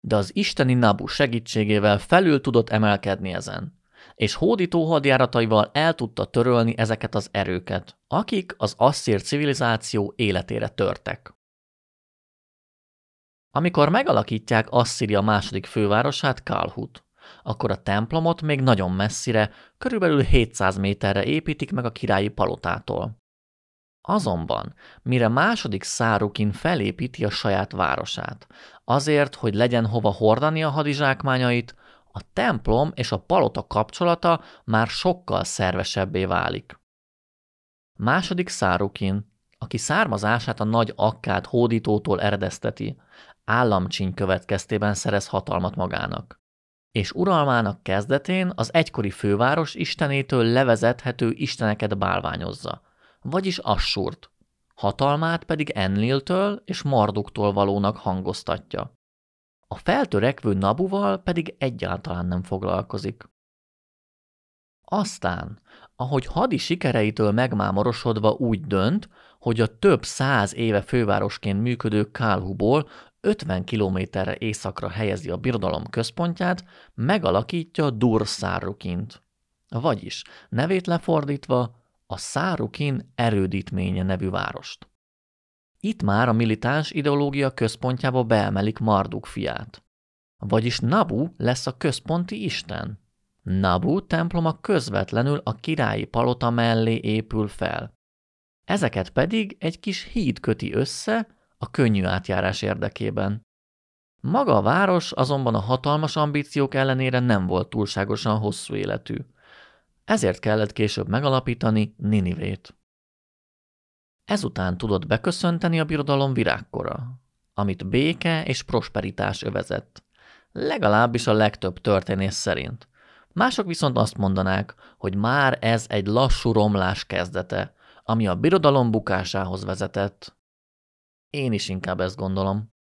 De az isteni Nabu segítségével felül tudott emelkedni ezen, és hódító hadjárataival el tudta törölni ezeket az erőket, akik az asszír civilizáció életére törtek. Amikor megalakítják Asszíria második fővárosát, Kálhut akkor a templomot még nagyon messzire, körülbelül 700 méterre építik meg a királyi palotától. Azonban, mire második szárukin felépíti a saját városát, azért, hogy legyen hova hordani a hadizsákmányait, a templom és a palota kapcsolata már sokkal szervesebbé válik. Második szárukin, aki származását a nagy akkád hódítótól eredezteti, államcsíny következtében szerez hatalmat magának és uralmának kezdetén az egykori főváros istenétől levezethető isteneket bálványozza, vagyis Assurt, hatalmát pedig Enliltől és Marduktól valónak hangoztatja. A feltörekvő Nabuval pedig egyáltalán nem foglalkozik. Aztán, ahogy hadi sikereitől megmámorosodva úgy dönt, hogy a több száz éve fővárosként működő Kálhuból 50 kilométerre északra helyezi a birodalom központját, megalakítja Dur Szárukint. Vagyis nevét lefordítva a Szárukin erődítménye nevű várost. Itt már a militáns ideológia központjába beemelik Marduk fiát. Vagyis Nabu lesz a központi isten. Nabu temploma közvetlenül a királyi palota mellé épül fel. Ezeket pedig egy kis híd köti össze, a könnyű átjárás érdekében. Maga a város azonban a hatalmas ambíciók ellenére nem volt túlságosan hosszú életű. Ezért kellett később megalapítani Ninivét. Ezután tudott beköszönteni a birodalom virágkora, amit béke és prosperitás övezett. Legalábbis a legtöbb történész szerint. Mások viszont azt mondanák, hogy már ez egy lassú romlás kezdete, ami a birodalom bukásához vezetett. Én is inkább ezt gondolom.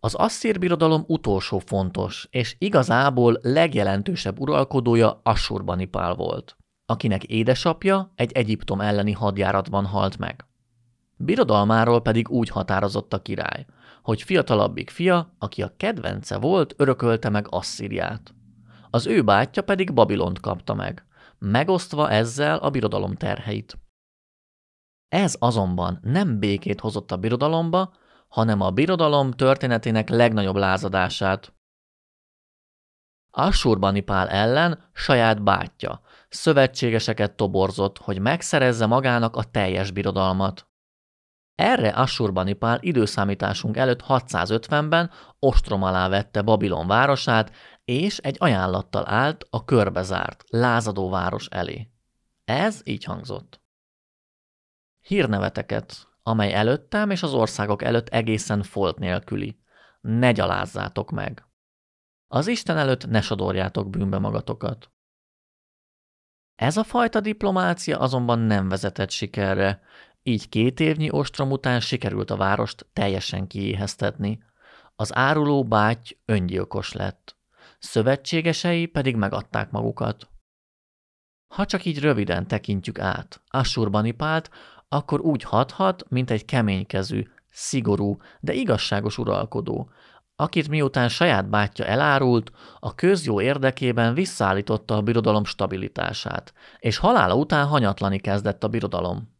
Az asszír birodalom utolsó fontos, és igazából legjelentősebb uralkodója Assurbanipál volt, akinek édesapja egy Egyiptom elleni hadjáratban halt meg. Birodalmáról pedig úgy határozott a király, hogy fiatalabbik fia, aki a kedvence volt, örökölte meg Asszíriát. Az ő bátyja pedig Babilont kapta meg, megosztva ezzel a birodalom terheit. Ez azonban nem békét hozott a birodalomba, hanem a birodalom történetének legnagyobb lázadását. Pál ellen saját bátyja, szövetségeseket toborzott, hogy megszerezze magának a teljes birodalmat. Erre Pál időszámításunk előtt 650-ben ostrom alá vette Babilon városát, és egy ajánlattal állt a körbezárt, lázadó város elé. Ez így hangzott hírneveteket, amely előttem és az országok előtt egészen folt nélküli. Ne gyalázzátok meg. Az Isten előtt ne sodorjátok bűnbe magatokat. Ez a fajta diplomácia azonban nem vezetett sikerre, így két évnyi ostrom után sikerült a várost teljesen kiéheztetni. Az áruló báty öngyilkos lett. Szövetségesei pedig megadták magukat. Ha csak így röviden tekintjük át, Assurbanipált, akkor úgy hathat, mint egy keménykezű, szigorú, de igazságos uralkodó, akit miután saját bátyja elárult, a közjó érdekében visszaállította a birodalom stabilitását, és halála után hanyatlani kezdett a birodalom.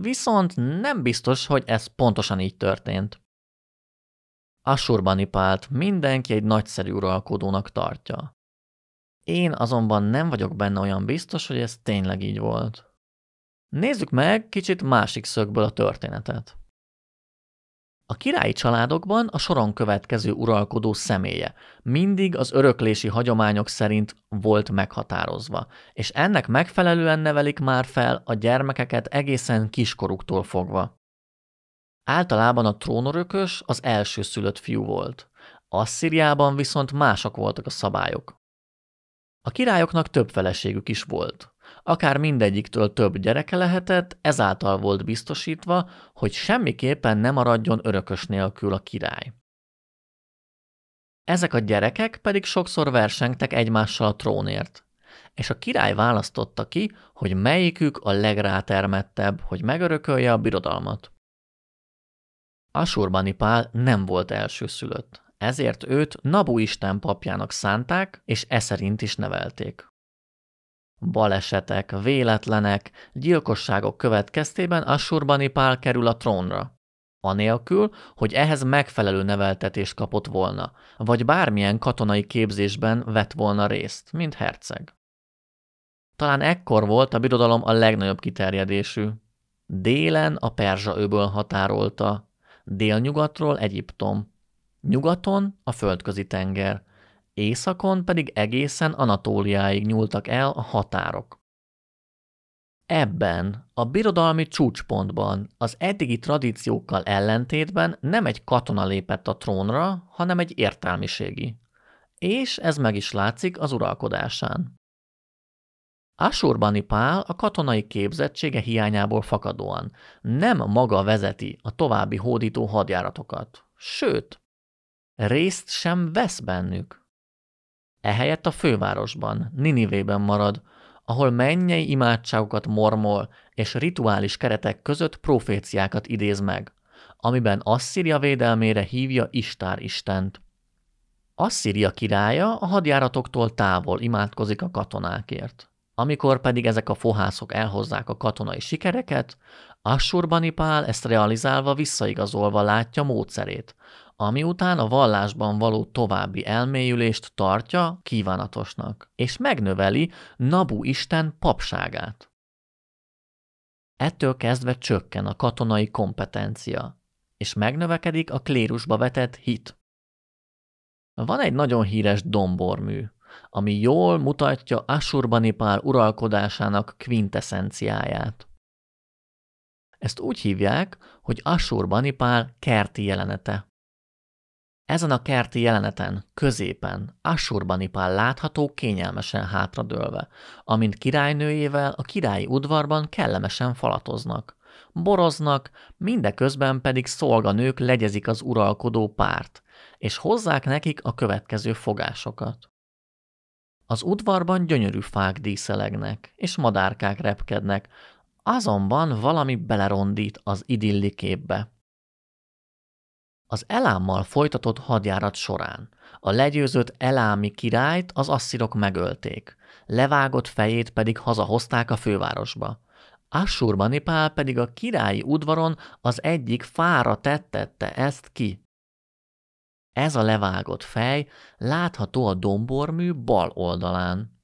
Viszont nem biztos, hogy ez pontosan így történt. Assurbanipált mindenki egy nagyszerű uralkodónak tartja. Én azonban nem vagyok benne olyan biztos, hogy ez tényleg így volt. Nézzük meg kicsit másik szögből a történetet. A királyi családokban a soron következő uralkodó személye mindig az öröklési hagyományok szerint volt meghatározva, és ennek megfelelően nevelik már fel a gyermekeket egészen kiskoruktól fogva. Általában a trónörökös az első szülött fiú volt. Asszíriában viszont mások voltak a szabályok. A királyoknak több feleségük is volt akár mindegyiktől több gyereke lehetett, ezáltal volt biztosítva, hogy semmiképpen nem maradjon örökös nélkül a király. Ezek a gyerekek pedig sokszor versengtek egymással a trónért, és a király választotta ki, hogy melyikük a legrátermettebb, hogy megörökölje a birodalmat. Asurbanipál nem volt elsőszülött, ezért őt Nabu Isten papjának szánták, és e szerint is nevelték. Balesetek, véletlenek, gyilkosságok következtében Assurban Pál kerül a trónra. Anélkül, hogy ehhez megfelelő neveltetést kapott volna, vagy bármilyen katonai képzésben vett volna részt, mint herceg. Talán ekkor volt a birodalom a legnagyobb kiterjedésű. Délen a Perzsa öböl határolta, délnyugatról Egyiptom, nyugaton a földközi tenger, északon pedig egészen Anatóliáig nyúltak el a határok. Ebben, a birodalmi csúcspontban, az eddigi tradíciókkal ellentétben nem egy katona lépett a trónra, hanem egy értelmiségi. És ez meg is látszik az uralkodásán. Asurbani Pál a katonai képzettsége hiányából fakadóan nem maga vezeti a további hódító hadjáratokat, sőt, részt sem vesz bennük. Ehelyett a fővárosban, Ninivében marad, ahol mennyei imádságokat mormol és rituális keretek között proféciákat idéz meg, amiben Asszíria védelmére hívja Istár Istent. Asszíria királya a hadjáratoktól távol imádkozik a katonákért. Amikor pedig ezek a fohászok elhozzák a katonai sikereket, Assurbanipál ezt realizálva visszaigazolva látja módszerét, ami után a vallásban való további elmélyülést tartja kívánatosnak, és megnöveli Nabu Isten papságát. Ettől kezdve csökken a katonai kompetencia, és megnövekedik a klérusba vetett hit. Van egy nagyon híres dombormű, ami jól mutatja Asurbanipál uralkodásának kvinteszenciáját. Ezt úgy hívják, hogy Asurbanipál kerti jelenete. Ezen a kerti jeleneten, középen, Assurbanipál látható kényelmesen hátradőlve, amint királynőjével a királyi udvarban kellemesen falatoznak. Boroznak, mindeközben pedig szolganők legyezik az uralkodó párt, és hozzák nekik a következő fogásokat. Az udvarban gyönyörű fák díszelegnek, és madárkák repkednek, azonban valami belerondít az idilli képbe. Az Elámmal folytatott hadjárat során a legyőzött Elámi királyt az asszirok megölték, levágott fejét pedig hazahozták a fővárosba. Assurbanipál pedig a királyi udvaron az egyik fára tettette ezt ki. Ez a levágott fej látható a dombormű bal oldalán.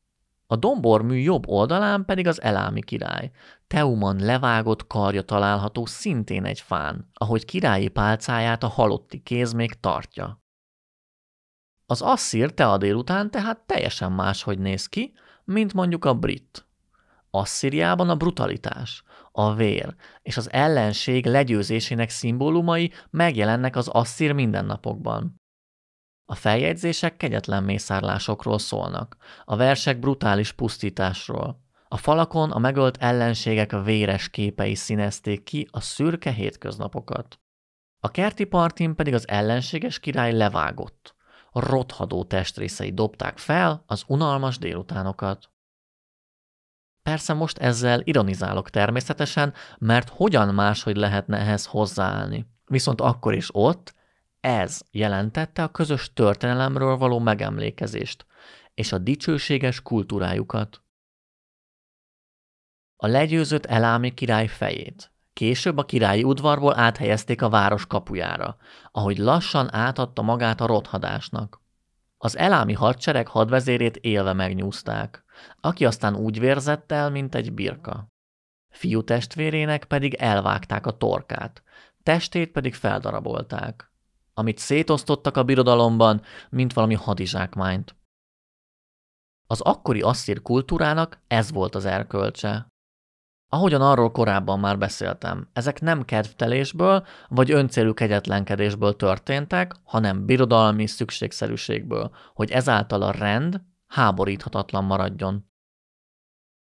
A dombormű jobb oldalán pedig az elámi király. Teuman levágott karja található szintén egy fán, ahogy királyi pálcáját a halotti kéz még tartja. Az asszír a délután tehát teljesen máshogy néz ki, mint mondjuk a brit. Asszíriában a brutalitás, a vér és az ellenség legyőzésének szimbólumai megjelennek az asszír mindennapokban. A feljegyzések kegyetlen mészárlásokról szólnak, a versek brutális pusztításról. A falakon a megölt ellenségek véres képei színezték ki a szürke hétköznapokat. A kerti partin pedig az ellenséges király levágott. A rothadó testrészei dobták fel az unalmas délutánokat. Persze most ezzel ironizálok természetesen, mert hogyan máshogy lehetne ehhez hozzáállni. Viszont akkor is ott, ez jelentette a közös történelemről való megemlékezést és a dicsőséges kultúrájukat. A legyőzött elámi király fejét. Később a királyi udvarból áthelyezték a város kapujára, ahogy lassan átadta magát a rothadásnak. Az elámi hadsereg hadvezérét élve megnyúzták, aki aztán úgy vérzett el, mint egy birka. Fiú testvérének pedig elvágták a torkát, testét pedig feldarabolták amit szétosztottak a birodalomban, mint valami hadizsákmányt. Az akkori asszír kultúrának ez volt az erkölcse. Ahogyan arról korábban már beszéltem, ezek nem kedvtelésből vagy öncélű kegyetlenkedésből történtek, hanem birodalmi szükségszerűségből, hogy ezáltal a rend háboríthatatlan maradjon.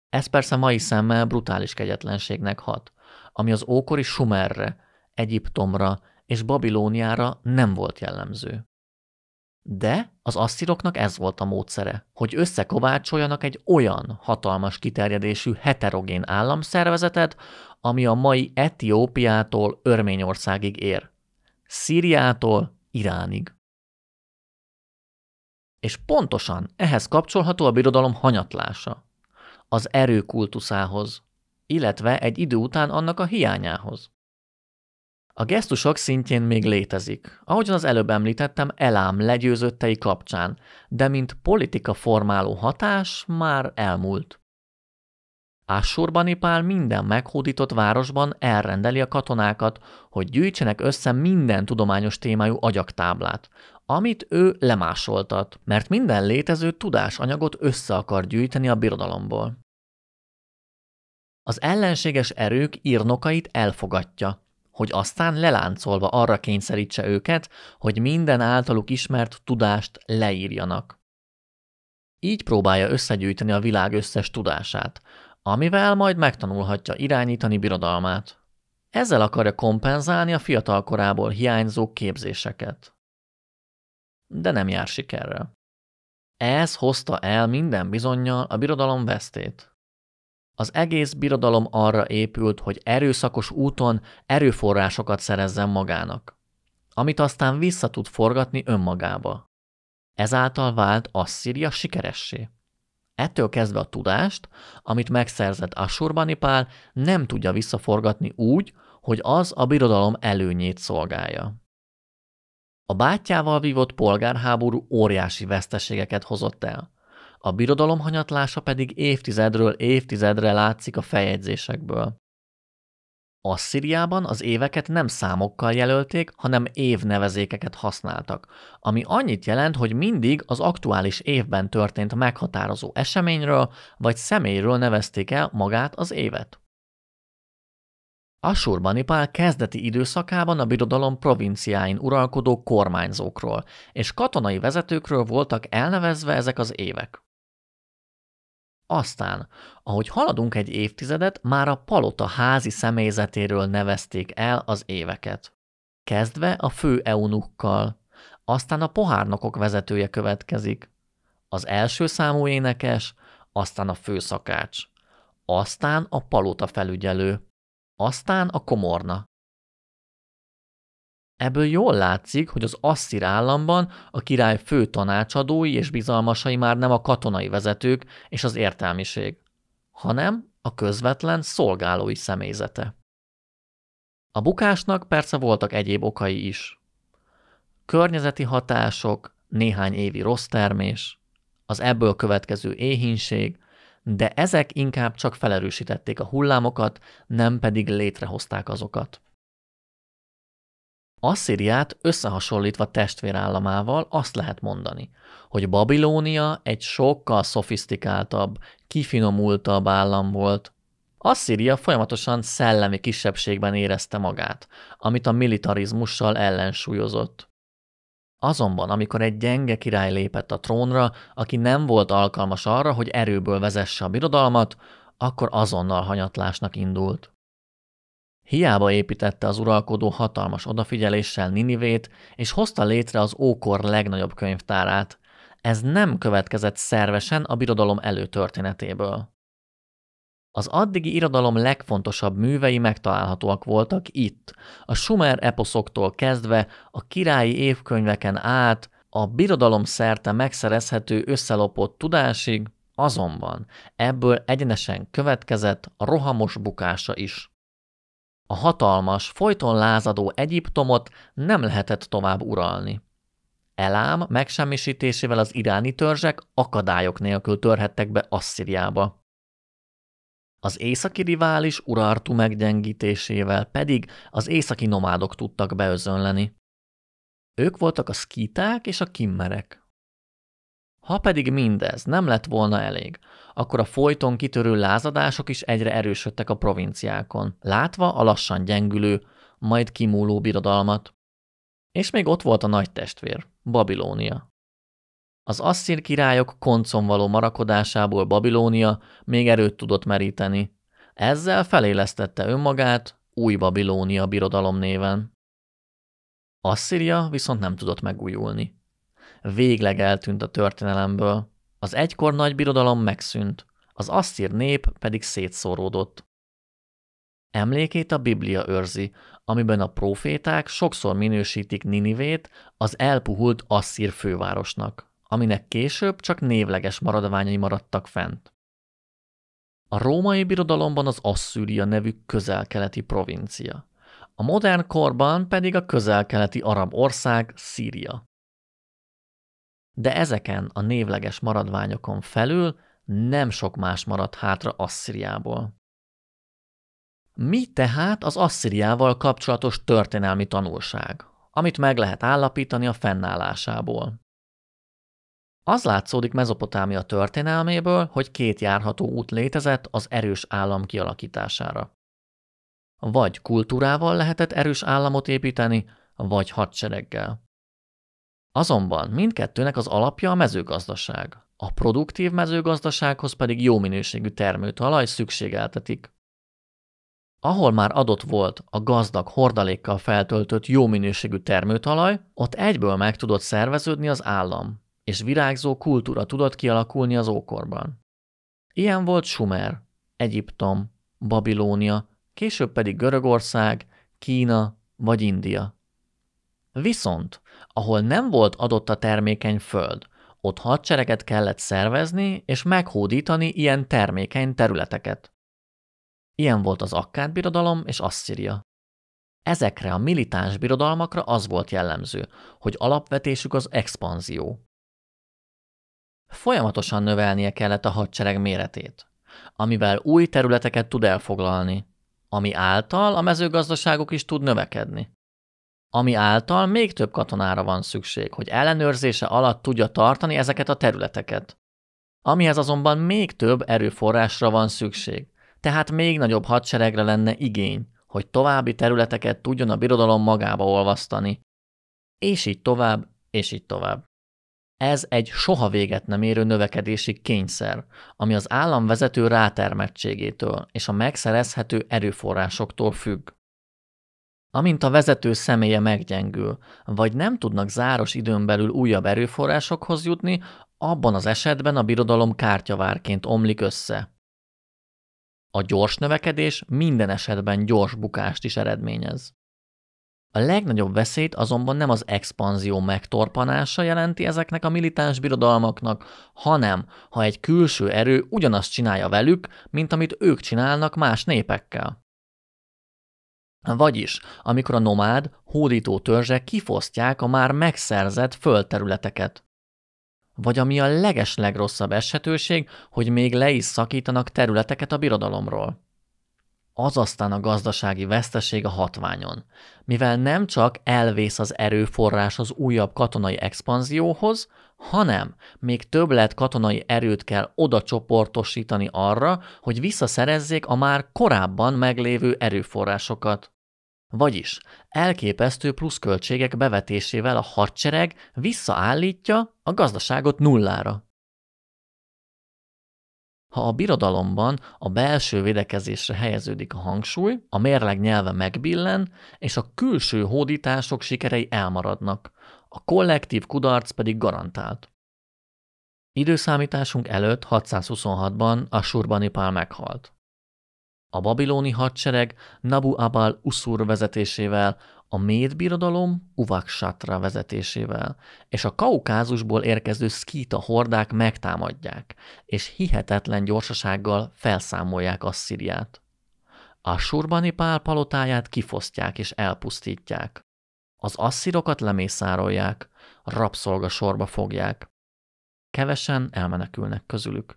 Ez persze mai szemmel brutális kegyetlenségnek hat, ami az ókori Sumerre, Egyiptomra és Babilóniára nem volt jellemző. De az asszíroknak ez volt a módszere, hogy összekovácsoljanak egy olyan hatalmas kiterjedésű heterogén államszervezetet, ami a mai Etiópiától Örményországig ér, Szíriától Iránig. És pontosan ehhez kapcsolható a birodalom hanyatlása, az erőkultuszához, illetve egy idő után annak a hiányához. A gesztusok szintjén még létezik, ahogyan az előbb említettem Elám legyőzöttei kapcsán, de mint politika formáló hatás már elmúlt. Ássurbanipál minden meghódított városban elrendeli a katonákat, hogy gyűjtsenek össze minden tudományos témájú agyaktáblát, amit ő lemásoltat, mert minden létező tudásanyagot össze akar gyűjteni a birodalomból. Az ellenséges erők írnokait elfogadja hogy aztán leláncolva arra kényszerítse őket, hogy minden általuk ismert tudást leírjanak. Így próbálja összegyűjteni a világ összes tudását, amivel majd megtanulhatja irányítani birodalmát. Ezzel akarja kompenzálni a fiatal korából hiányzó képzéseket. De nem jár sikerrel. Ez hozta el minden bizonyal a birodalom vesztét. Az egész birodalom arra épült, hogy erőszakos úton erőforrásokat szerezzen magának, amit aztán vissza tud forgatni önmagába. Ezáltal vált Asszíria sikeressé. Ettől kezdve a tudást, amit megszerzett Assurbanipál, nem tudja visszaforgatni úgy, hogy az a birodalom előnyét szolgálja. A bátyjával vívott polgárháború óriási veszteségeket hozott el. A birodalom hanyatlása pedig évtizedről évtizedre látszik a feljegyzésekből. Asszíriában az éveket nem számokkal jelölték, hanem évnevezékeket használtak, ami annyit jelent, hogy mindig az aktuális évben történt meghatározó eseményről vagy személyről nevezték el magát az évet. Asurbanipál kezdeti időszakában a birodalom provinciáin uralkodó kormányzókról és katonai vezetőkről voltak elnevezve ezek az évek. Aztán, ahogy haladunk egy évtizedet, már a palota házi személyzetéről nevezték el az éveket. Kezdve a fő eunukkal, aztán a pohárnokok vezetője következik, az első számú énekes, aztán a főszakács, aztán a palota felügyelő, aztán a komorna, Ebből jól látszik, hogy az asszír államban a király fő tanácsadói és bizalmasai már nem a katonai vezetők és az értelmiség, hanem a közvetlen szolgálói személyzete. A bukásnak persze voltak egyéb okai is. Környezeti hatások, néhány évi rossz termés, az ebből következő éhínség, de ezek inkább csak felerősítették a hullámokat, nem pedig létrehozták azokat. Asszíriát összehasonlítva testvérállamával azt lehet mondani, hogy Babilónia egy sokkal szofisztikáltabb, kifinomultabb állam volt. Asszíria folyamatosan szellemi kisebbségben érezte magát, amit a militarizmussal ellensúlyozott. Azonban, amikor egy gyenge király lépett a trónra, aki nem volt alkalmas arra, hogy erőből vezesse a birodalmat, akkor azonnal hanyatlásnak indult. Hiába építette az uralkodó hatalmas odafigyeléssel Ninivét, és hozta létre az ókor legnagyobb könyvtárát. Ez nem következett szervesen a birodalom előtörténetéből. Az addigi irodalom legfontosabb művei megtalálhatóak voltak itt, a sumer eposzoktól kezdve a királyi évkönyveken át, a birodalom szerte megszerezhető összelopott tudásig, azonban ebből egyenesen következett a rohamos bukása is a hatalmas, folyton lázadó Egyiptomot nem lehetett tovább uralni. Elám megsemmisítésével az iráni törzsek akadályok nélkül törhettek be Asszíriába. Az északi rivális urartu meggyengítésével pedig az északi nomádok tudtak beözönleni. Ők voltak a szkíták és a kimmerek. Ha pedig mindez nem lett volna elég, akkor a folyton kitörő lázadások is egyre erősödtek a provinciákon, látva a lassan gyengülő, majd kimúló birodalmat. És még ott volt a nagy testvér, Babilónia. Az asszír királyok koncon való marakodásából Babilónia még erőt tudott meríteni. Ezzel felélesztette önmagát új Babilónia birodalom néven. Asszíria viszont nem tudott megújulni végleg eltűnt a történelemből. Az egykor nagy birodalom megszűnt, az asszír nép pedig szétszóródott. Emlékét a Biblia őrzi, amiben a proféták sokszor minősítik Ninivét az elpuhult asszír fővárosnak, aminek később csak névleges maradványai maradtak fent. A római birodalomban az Asszúria nevű közel-keleti provincia. A modern korban pedig a közel-keleti arab ország Szíria de ezeken a névleges maradványokon felül nem sok más maradt hátra Asszíriából. Mi tehát az Asszíriával kapcsolatos történelmi tanulság, amit meg lehet állapítani a fennállásából? Az látszódik Mezopotámia történelméből, hogy két járható út létezett az erős állam kialakítására. Vagy kultúrával lehetett erős államot építeni, vagy hadsereggel. Azonban mindkettőnek az alapja a mezőgazdaság. A produktív mezőgazdasághoz pedig jó minőségű termőtalaj szükségeltetik. Ahol már adott volt a gazdag hordalékkal feltöltött jó minőségű termőtalaj, ott egyből meg tudott szerveződni az állam, és virágzó kultúra tudott kialakulni az ókorban. Ilyen volt Sumer, Egyiptom, Babilónia, később pedig Görögország, Kína vagy India. Viszont ahol nem volt adott a termékeny föld, ott hadsereget kellett szervezni és meghódítani ilyen termékeny területeket. Ilyen volt az Akkád birodalom és Asszíria. Ezekre a militáns birodalmakra az volt jellemző, hogy alapvetésük az expanzió. Folyamatosan növelnie kellett a hadsereg méretét, amivel új területeket tud elfoglalni, ami által a mezőgazdaságok is tud növekedni ami által még több katonára van szükség, hogy ellenőrzése alatt tudja tartani ezeket a területeket. Amihez azonban még több erőforrásra van szükség, tehát még nagyobb hadseregre lenne igény, hogy további területeket tudjon a birodalom magába olvasztani. És így tovább, és így tovább. Ez egy soha véget nem érő növekedési kényszer, ami az állam vezető rátermettségétől és a megszerezhető erőforrásoktól függ. Amint a vezető személye meggyengül, vagy nem tudnak záros időn belül újabb erőforrásokhoz jutni, abban az esetben a birodalom kártyavárként omlik össze. A gyors növekedés minden esetben gyors bukást is eredményez. A legnagyobb veszélyt azonban nem az expanzió megtorpanása jelenti ezeknek a militáns birodalmaknak, hanem ha egy külső erő ugyanazt csinálja velük, mint amit ők csinálnak más népekkel. Vagyis, amikor a nomád, hódító törzsek kifosztják a már megszerzett földterületeket. Vagy ami a legrosszabb eshetőség, hogy még le is szakítanak területeket a birodalomról az aztán a gazdasági veszteség a hatványon, mivel nem csak elvész az erőforrás az újabb katonai expanzióhoz, hanem még többlet katonai erőt kell oda csoportosítani arra, hogy visszaszerezzék a már korábban meglévő erőforrásokat. Vagyis elképesztő pluszköltségek bevetésével a hadsereg visszaállítja a gazdaságot nullára. Ha a birodalomban a belső védekezésre helyeződik a hangsúly, a mérleg nyelve megbillen, és a külső hódítások sikerei elmaradnak, a kollektív kudarc pedig garantált. Időszámításunk előtt 626-ban a Surbanipál meghalt. A babiloni hadsereg Nabu Abal Usur vezetésével, a Méd birodalom Uvaksatra vezetésével, és a kaukázusból érkező szkíta hordák megtámadják, és hihetetlen gyorsasággal felszámolják Asszíriát. A Pál palotáját kifosztják és elpusztítják. Az asszírokat lemészárolják, rabszolga sorba fogják. Kevesen elmenekülnek közülük.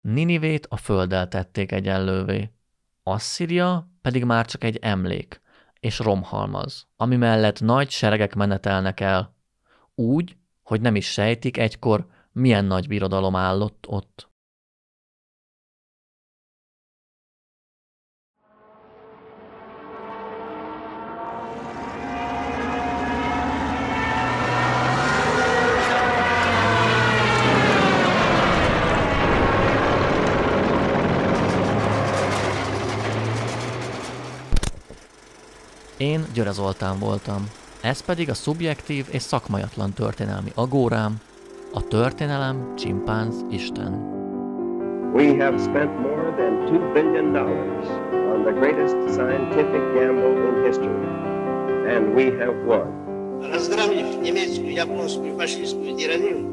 Ninivét a földdel tették egyenlővé, Asszíria pedig már csak egy emlék és romhalmaz, ami mellett nagy seregek menetelnek el, úgy, hogy nem is sejtik egykor, milyen nagy birodalom állott ott. Én Györe Zoltán voltam. Ez pedig a szubjektív és szakmaiatlan történelmi agórám, a történelem csimpánz Isten. We have spent more than two billion dollars on the greatest scientific gamble in history, and we have won. разгромив немецкую, японскую, фашистскую тиранию.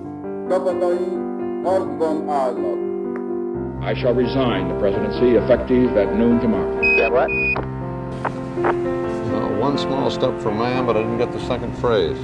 I shall resign the presidency effective at noon tomorrow. Yeah, what? one small step for man, but I didn't get the second phrase.